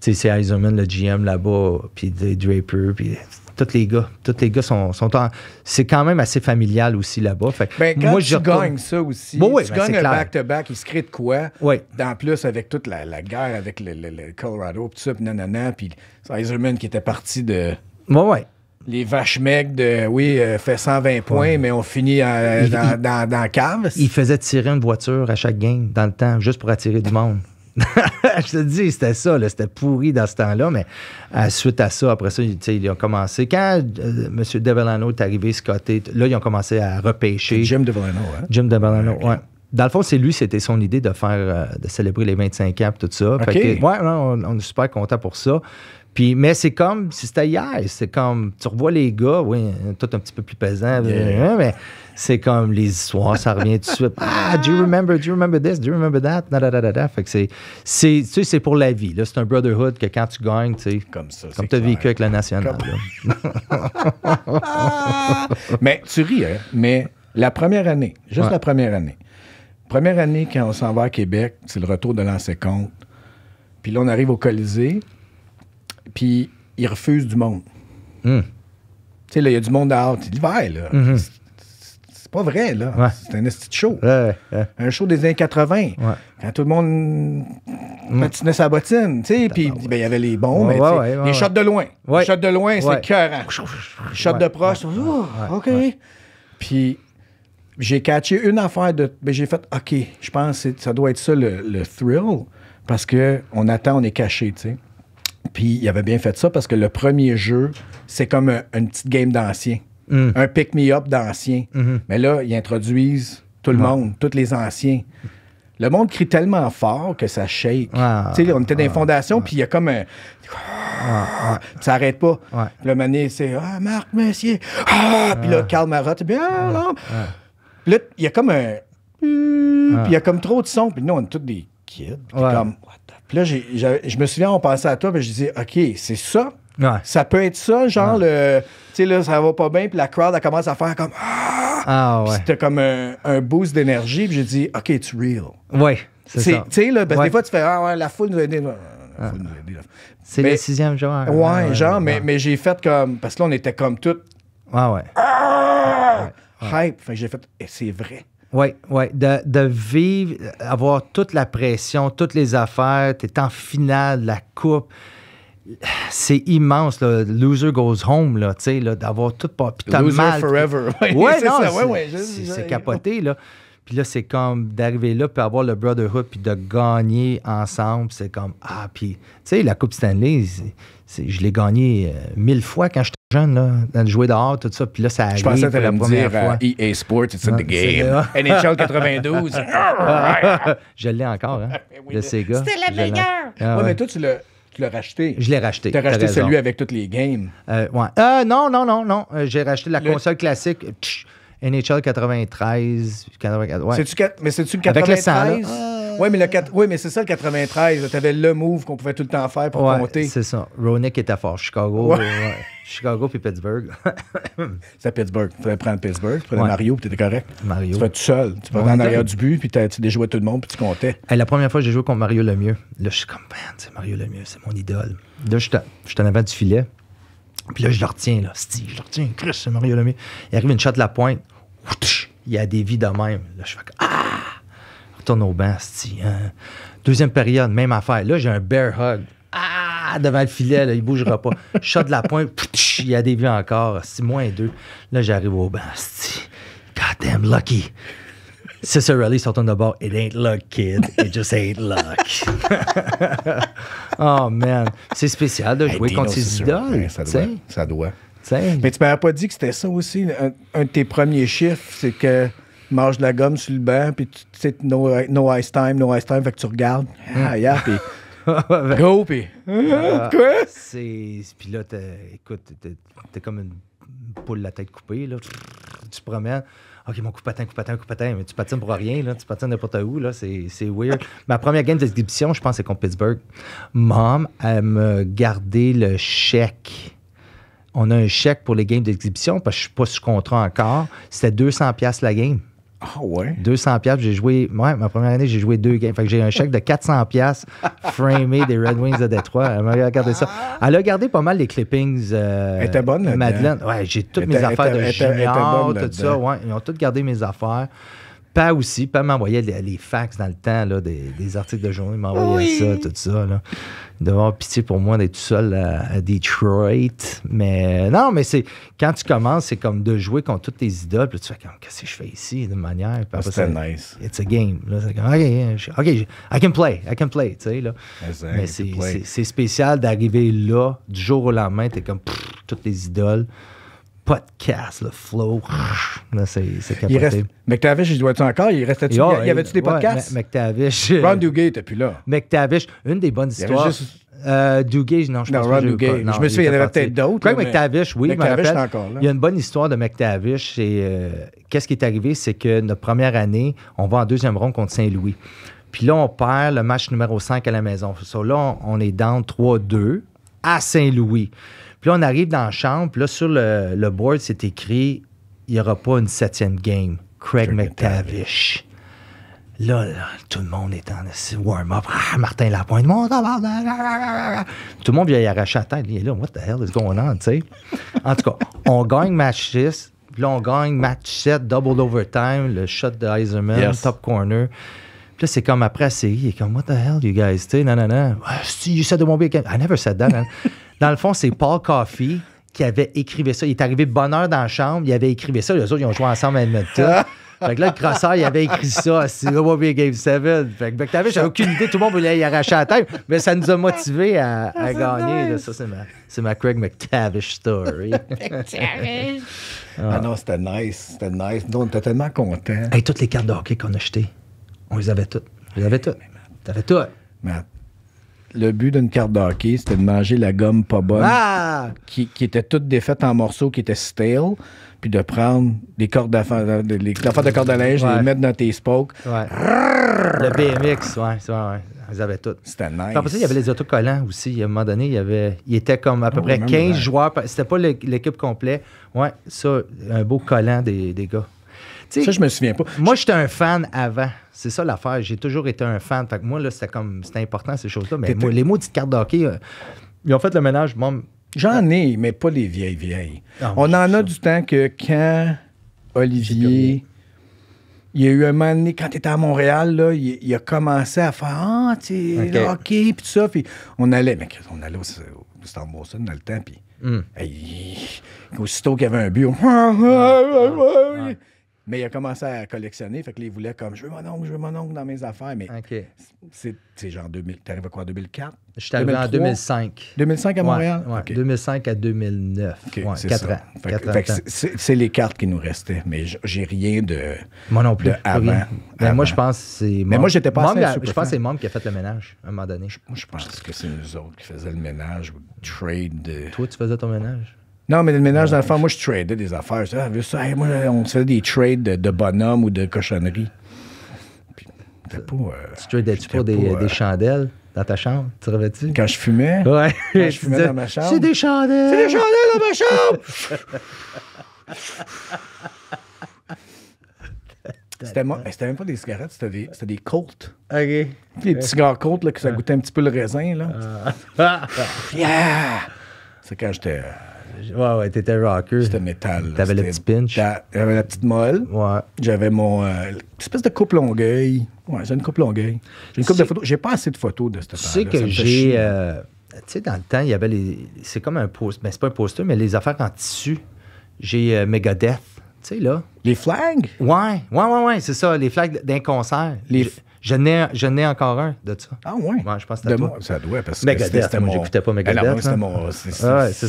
c'est Eisenman, le GM là-bas, puis Draper, puis tous les gars. Tous les gars sont, sont en. C'est quand même assez familial aussi là-bas. Ben, quand moi, tu gagnes ça aussi, bon, tu ben, gagnes un back-to-back, il se crée de quoi? Oui. En plus, avec toute la, guerre avec le, Colorado, puis tout ça, puis nanana, puis Eisenman qui était parti de ouais. Les vaches mecs de oui, euh, fait 120 points, mais on finit euh, dans, cave. Il faisait tirer une voiture à chaque game dans le temps, juste pour attirer du monde. (laughs) je te dis, c'était ça, c'était pourri dans ce temps-là, mais euh, suite à ça, après ça, ils ont commencé. Quand M. Develano est arrivé, ce côté, là, ils ont commencé à repêcher. Jim Develano, hein? Jim Develano, ouais. Dans le fond, c'est lui, c'était son idée de faire, de célébrer les 25 ans et tout ça. ouais, on, on, est super content pour ça mais c'est comme si c'était hier. C'est comme, tu revois les gars, oui, tout un petit peu plus pesant, hein, mais c'est comme les histoires, ça revient tout de suite. Ah, ah, do you remember, do you remember this, do you remember that? fait que c'est, c'est, tu sais, c'est pour la vie. Là. C'est un brotherhood que quand tu gagnes, tu sais, comme, ça, comme tu as vécu avec la nationale. (laughs) mais tu ris, hein, mais la première année, juste la première année. Première année, quand on s'en va à Québec, c'est le retour de l'ancien compte. Puis là, on arrive au Colisée puis il refuse du monde. Hmm. Tu sais, là, il y a du monde dehors. C'est l'hiver, là. Mhm. C'est pas vrai, là. C'est un esti de show. Un show des années 80. Quand tout le monde mm. patinait sa bottine, tu sais, ah, puis ben ben, il y avait les bons, mais les shots de loin. Les shots de loin, c'est cœur. Les shots de proche, OK. Puis j'ai catché une affaire de. Ben, j'ai fait, OK, je pense que ça doit être ça le, le thrill, parce qu'on attend, on est caché, tu sais. Puis il avait bien fait ça parce que le premier jeu, c'est comme une petite game d'anciens. Mm. Un pick-me-up d'anciens. Mm-hmm. Mais là, ils introduisent tout le monde, tous les anciens. Le monde crie tellement fort que ça shake. Ah, tu sais, on était dans les ah, fondations, ah. puis il y a comme un. ça n'arrête pas. Le mané, c'est Marc Messier. puis là, Karl Marotte, Puis là, il y a comme un. Puis il y a comme trop de sons. Puis nous, on est tous des kids. Puis comme, là, je me souviens, on pensait à toi, mais ben, je disais, OK, c'est ça. Ça peut être ça, genre, le, tu sais, là, ça va pas bien, puis la crowd, elle commence à faire comme. Ah, ah ouais. C'était comme un, boost d'énergie, puis j'ai dit, OK, it's real. Oui. c'est ça. Tu sais, là, des fois, tu fais, ah ouais, la foule nous a dit... Ah. C'est le sixième ah, genre. Ouais, genre, mais, mais j'ai fait comme. Parce que là, on était comme tout. Ah ouais. Ah! hype. Fait j'ai fait, eh, c'est vrai. Oui, oui. De, de, vivre, avoir toute la pression, toutes les affaires, t'es en finale, la coupe. C'est immense, là. Loser goes home, là, tu sais, là, d'avoir tout pas. Puis Loser mal, forever. c'est capoté, là. Puis là, c'est comme d'arriver là, puis avoir le brotherhood, puis de gagner ensemble. C'est comme, ah, puis, tu sais, la Coupe Stanley, je l'ai gagnée euh, mille fois quand je jeune, là, de jouer dehors, tout ça. Puis là, ça arrive. Je pensais que la me dire, fois. EA euh, e Sports, it's in the ah, game. (laughs) NHL 92. (laughs) je l'ai encore, hein, le (laughs) Sega. C'était la meilleure. Ah, mais toi, tu l'as tu l'as racheté. Je l'ai racheté. Tu as racheté celui avec toutes les games. Euh, ouais. Euh, non, non, non, non. Euh, j'ai racheté la console classique. NHL 93, 94. Ouais. Mais c'est-tu le 93? Avec le 16? Oui, mais, ouais, mais c'est ça le 93. Tu avais le move qu'on pouvait tout le temps faire pour monter. C'est ça. Ronick était fort. Chicago, euh, Chicago puis Pittsburgh. (laughs) c'est à Pittsburgh. Tu pouvais prendre Pittsburgh, tu prenais Mario, puis tu étais correct. Mario. Tu fais tout seul. Tu prenais en arrière du but, puis tu déjouais tout le monde, puis tu comptais. la première fois que j'ai joué contre Mario Lemieux, là, je suis comme, c'est Mario Lemieux, c'est mon idole. Là, je suis en avant du filet. Puis là, je le retiens, là. Steve, je le retiens. Chris, c'est Mario Lemieux. Il arrive une shot de la pointe. Il y a des vies de même. Là, je fais ah! retourne au banc, hein. Deuxième période, même affaire. Là, j'ai un bear hug. Ah, devant le filet, là, il bougera pas. (laughs) Shot de la pointe, il y a des vues encore. C'est moins deux. Là, j'arrive au banc. God damn lucky. Sister ça sort de bord. It ain't luck, kid. It just ain't luck. (laughs) oh, man. C'est spécial de jouer contre ses idoles. Ben, ça doit. Mais tu m'avais pas dit que c'était ça aussi. un, de tes premiers chiffres, c'est que manges de la gomme sur le banc, puis tu sais, no, no, ice time, no ice time, fait que tu regardes. Ah, puis. (laughs) Go, puis. Hein? Ah, Quoi? C'est. Puis là, écoute, t'es comme une poule la tête coupée, là. Tu promènes. OK, mon coup patin, coup patin, coup patin, mais tu patines pour rien, là. Tu patines n'importe où, là. C'est weird. Ma première game d'exhibition, je pense, c'est contre Pittsburgh. Mom, elle me gardait le chèque on a un chèque pour les games d'exhibition parce que je ne suis pas sous contrat encore. C'était 200 la game. Ah, ouais? 200 j'ai joué, ouais, ma première année, j'ai joué deux games. j'ai un chèque de 400 framé des Red Wings de Détroit. Elle m'a regardé ça. Ah. Elle a gardé pas mal les clippings. Euh, elle était bonne, Madeleine. Ouais, j'ai toutes mes affaires de était, tout ça. Ouais, ils ont toutes gardé mes affaires. Pas aussi, Pas m'envoyait les, fax dans le temps, là, des, articles de journée, m'envoyait ça, tout ça. Là. pitié pour moi d'être tout seul à, Detroit. Mais non, mais c'est quand tu commences, c'est comme de jouer contre toutes tes idoles. Puis tu fais comme, qu'est-ce que je fais ici, de manière. Ah, c'est nice. It's a game. comme, OK, hein, OK, I can play, I can play, tu sais. mais c'est spécial d'arriver là, du jour au lendemain, t'es comme, toutes tes idoles podcast, le flow. c'est capoté. Reste... McTavish, il doit être encore? Il restait il y avait-tu des podcasts? McTavish. Ron Duguay était plus là. McTavish, une des bonnes histoires. Euh, non, je pense non, Ron je me souviens, il y en avait peut-être d'autres. McTavish, oui, McTavish, encore Il y a une bonne histoire de McTavish. Et euh, qu'est-ce qui est arrivé? C'est que notre première année, on va en deuxième ronde contre Saint-Louis. Puis là, on perd le match numéro 5 à la maison. là, on, est dans 3-2 à Saint-Louis. Puis là, on arrive dans la chambre, là, sur le, board, c'est écrit il n'y aura pas une septième game. Craig McTavish. Là, tout le monde est en warm-up. Ah, Martin Lapointe, Tout le monde vient y arracher la tête. Il est là, what the hell is going on, tu sais? En tout cas, on gagne match 6. Puis là, on gagne match 7, double overtime, le shot de Heiserman, top corner. Puis là, c'est comme après, la il est comme, what the hell, you guys, tu sais, non, non, non. You said the won't be game. I never said that. Dans le fond, c'est Paul Coffey qui avait écrit ça. Il est arrivé bonheur bonne heure dans la chambre, il avait écrit ça. Les autres, ils ont joué ensemble à Edmonton. (laughs) Fait que là, le crosseur, il avait écrit ça, c'est Mobile Game 7. Fait que ben, j'avais aucune idée, tout le monde voulait y arracher la tête, mais ça nous a motivés à, ah, gagner. ça, c'est ma, c'est ma Craig McTavish story. (laughs) McTavish! Ah. ah. non, c'était nice, c'était nice. tu t'es tellement contents. Hey, toutes les cartes de hockey qu'on a jetées, on les avait toutes. On les avait toutes. T'avais toutes. Matt, le but d'une carte d'Hockey, c'était de manger la gomme pas bonne ah! qui, qui, était toute défaite en morceaux, qui était stale, puis de prendre des cordes de, les, euh, de cordes à linge, de les mettre dans tes spokes. Le BMX, ouais, ouais, ouais. Ils avaient tout. C'était nice. Après ça, il y avait les autocollants aussi. À un moment donné, il y avait, il était comme à peu ah, près 15 joueurs. C'était pas l'équipe complète. Ouais, ça, un beau collant des, des gars ça, je me souviens pas. Moi, j'étais un fan avant. C'est ça l'affaire. J'ai toujours été un fan. Fait moi, là, c'était comme. c'est important, ces choses-là. Mais les maudites cartes de hockey, ils ont fait le ménage. J'en ai, mais pas les vieilles vieilles. On en a du temps que quand Olivier. Il y a eu un moment donné, quand tu étais à Montréal, là, il, a commencé à faire Ah, tu hockey, puis tout ça. on allait, mais on allait au, Star dans le temps, puis aussitôt qu'il y avait un but, on... Mais il a commencé à collectionner. Fait que il voulait comme, je veux mon oncle, je veux mon oncle dans mes affaires. Mais okay. c'est genre 2000. T'arrives à quoi, 2004? Je suis arrivé en 2005. 2005 à Montréal? 2005 à 2009. ouais, ça. ans. c'est les cartes qui nous restaient, mais j'ai rien de. Moi non plus. Avant, rien. Moi, je pense que c'est. Mais moi, j'étais pas assez Je pense que c'est Mom qui a fait le ménage à un moment donné. moi, je pense que c'est nous autres qui faisions le ménage trade. Toi, tu faisais ton ménage? Non, mais le ménage le d'enfants, moi, je tradais des affaires. Ah, moi, on faisait des trades de, bonhomme bonhommes ou de cochonneries. Euh, tu tradais-tu pour des, euh, chandelles? dans ta chambre, tu rêvais-tu? Quand je fumais? Ouais. Quand je (laughs) fumais dans ma chambre. C'est des chandelles! C'est des chandelles dans ma chambre! (laughs) c'était, moi. Eh, c'était même pas des cigarettes, c'était des, c'était des OK. Les petits cigares colts, là, que ça goûtait un petit peu le raisin, là. Ah. (laughs) yeah! C'est quand j'étais... Euh, Ouais, ouais, t'étais rocker. C'était métal. T'avais le petit pinch. J'avais la petite molle. Ouais. J'avais mon. Euh, espèce de coupe longueuil. Ouais, j'ai une coupe longueuil. J'ai une coupe de photos. J'ai pas assez de photos de cette Tu sais que j'ai. Euh, tu sais, dans le temps, il y avait les. C'est comme un poster. Ben, mais c'est pas un poster, mais les affaires en tissu. J'ai euh, Megadeth. Tu sais, là. Les flags? Ouais, ouais, ouais, ouais, c'est ça. Les flags d'un concert. Les. Je n'ai, je n'ai encore un de ça. Ah ouais? ouais je pense que ça toi. ça doit, parce que Megadeth, moi, j'écoutais pas ah, Megadeth. Hein. c'est, ça. C'est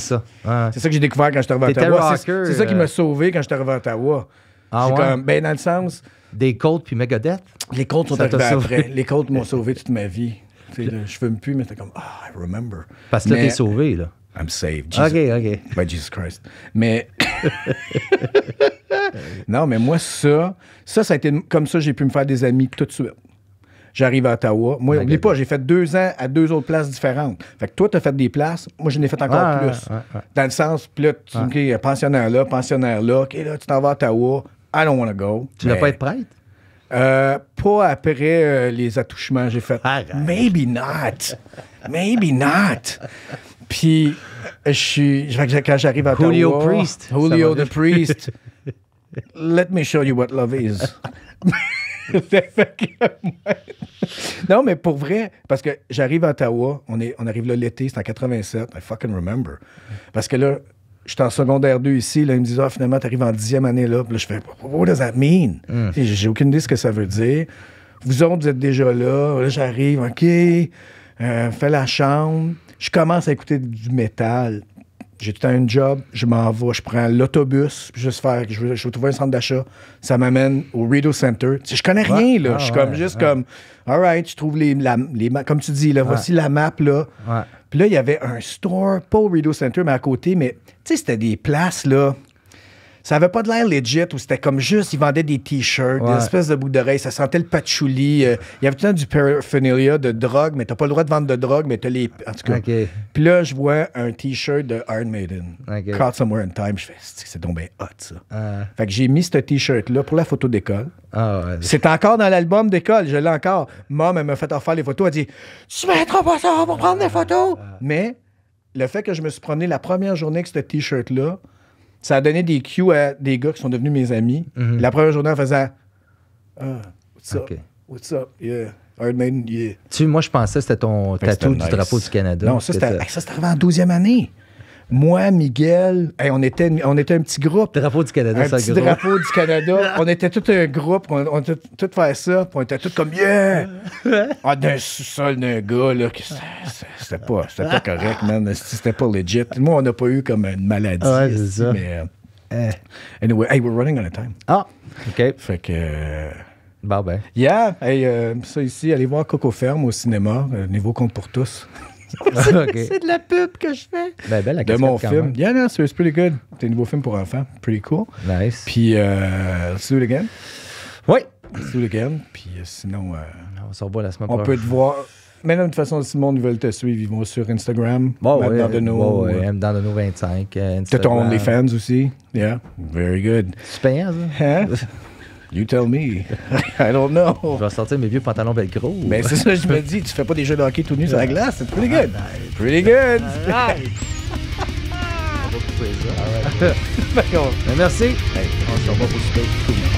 ça que j'ai découvert quand je suis arrivé à Ottawa. C'est, ça qui m'a euh, sauvé quand je suis arrivé à Ottawa. Ah ouais? Comme, ben, dans le sens... Des Colts puis Megadeth? Les Colts sont arrivés après. Les Colts m'ont sauvé toute ma vie. (laughs) je fume plus, mais t'es comme, ah, I remember. Parce que là, t'es sauvé, là. I'm saved. Jesus, OK, OK. By Jesus Christ. Mais. (laughs) non, mais moi, ça, ça, ça a été comme ça, j'ai pu me faire des amis tout de suite j'arrive à Ottawa. Moi, n'oublie pas, j'ai fait deux ans à deux autres places différentes. Fait que toi, tu as fait des places, moi, je n'ai fait encore plus. Dans le sens, puis là, tu es pensionnaire là, pensionnaire là, et là, tu t'en vas à Ottawa, I don't want to go. Tu ne pas être prête? Euh, pas après euh, les attouchements, j'ai fait maybe not, maybe not. Puis je suis quand j'arrive à Ottawa... Julio Priest, Julio the Priest, let me show you what love is. (laughs) (laughs) non, mais pour vrai, parce que j'arrive à Ottawa, on, est, on arrive là l'été, c'est en 87, I fucking remember. Parce que là, j'étais en secondaire 2 ici, là, ils me disent, ah, finalement, arrives en dixième année là, puis là, je fais, what does that mean? Hmm. J'ai aucune idée ce que ça veut dire. Vous autres, vous êtes déjà là, là, j'arrive, OK, euh, fais la chambre. Je commence à écouter du métal. J'ai tout le job, je m'en vais, je prends l'autobus, faire, je vais, trouver un centre d'achat, ça m'amène au Rideau Center. Tu je connais rien, là. Ah je suis comme, juste comme, all right, je les, comme tu dis, là, voici la map, là. Puis là, il y avait un store, pas au Rideau Center, mais à côté, mais tu sais, c'était des places, là ça avait pas de l'air legit ou c'était comme juste, ils vendaient des t-shirts, des espèces de boucles d'oreilles, ça sentait le patchouli. Euh, il y avait tout le temps du paraphernalia de drogue, mais t'as pas le droit de vendre de drogue, mais t'as les. En tout cas. Puis là, je vois un t-shirt de Iron Maiden, Caught Somewhere in Time. Je fais, c'est tombé hot, ça. Ah. Fait que j'ai mis ce t-shirt-là pour la photo d'école. Ah ouais. C'est encore dans l'album d'école, je l'ai encore. Mom, elle m'a fait faire les photos. Elle dit Tu mettras pas ça pour prendre des photos. Ah. Mais le fait que je me suis promené la première journée avec ce t-shirt-là, ça a donné des cues à des gars qui sont devenus mes amis. Mhm. La première journée, on faisait « Ah, what's up? What's up? Yeah. Iron Maiden, yeah. Tu, moi, je pensais que c'était ton tatou du drapeau du Canada. Non, ça, c'était arrivé en 12e année moi, Miguel, on, était, on était un petit groupe. Drapeau du Canada, un ça, petit drapeau du Canada. (laughs) on était tout un groupe, on, on était tout faire ça, on était tout comme yeah! (laughs) ah, d'un sous-sol d'un gars, là, c'était pas, pas correct, man. C'était pas legit. Moi, on n'a pas eu comme une maladie. c'est ça. Mais, euh, eh. anyway, hey, we're running out of time. Ah, OK. Fait que. Euh, ben. Yeah, hey, euh, ça ici, allez voir Coco Ferme au cinéma, euh, niveau compte pour tous. (laughs) c'est de la pub que je fais. Ben, de mon film. Yeah, no, it's pretty good. Tes nouveau film pour enfants. Pretty cool. Nice. Puis, euh, let's do again. Oui. Let's do again. Puis, euh, sinon. Euh, ah, on se revoit la semaine prochaine. On peut te voir. Mais de toute façon, si le monde veut te suivre, ils vont sur Instagram. Bon, bah ouais, dans de nos. Bah ouais, euh, dans de 25. T'as ton OnlyFans aussi. Yeah. Very good. Super, ça. Hein? (laughs) You tell me. (laughs) I don't know. Je vais sortir mes vieux pantalons velcro. Mais c'est ça, que je me dis, tu fais pas des jeux de hockey tout nu sur la glace. C'est pretty good. Pretty good. On va All right. merci. on se revoit pour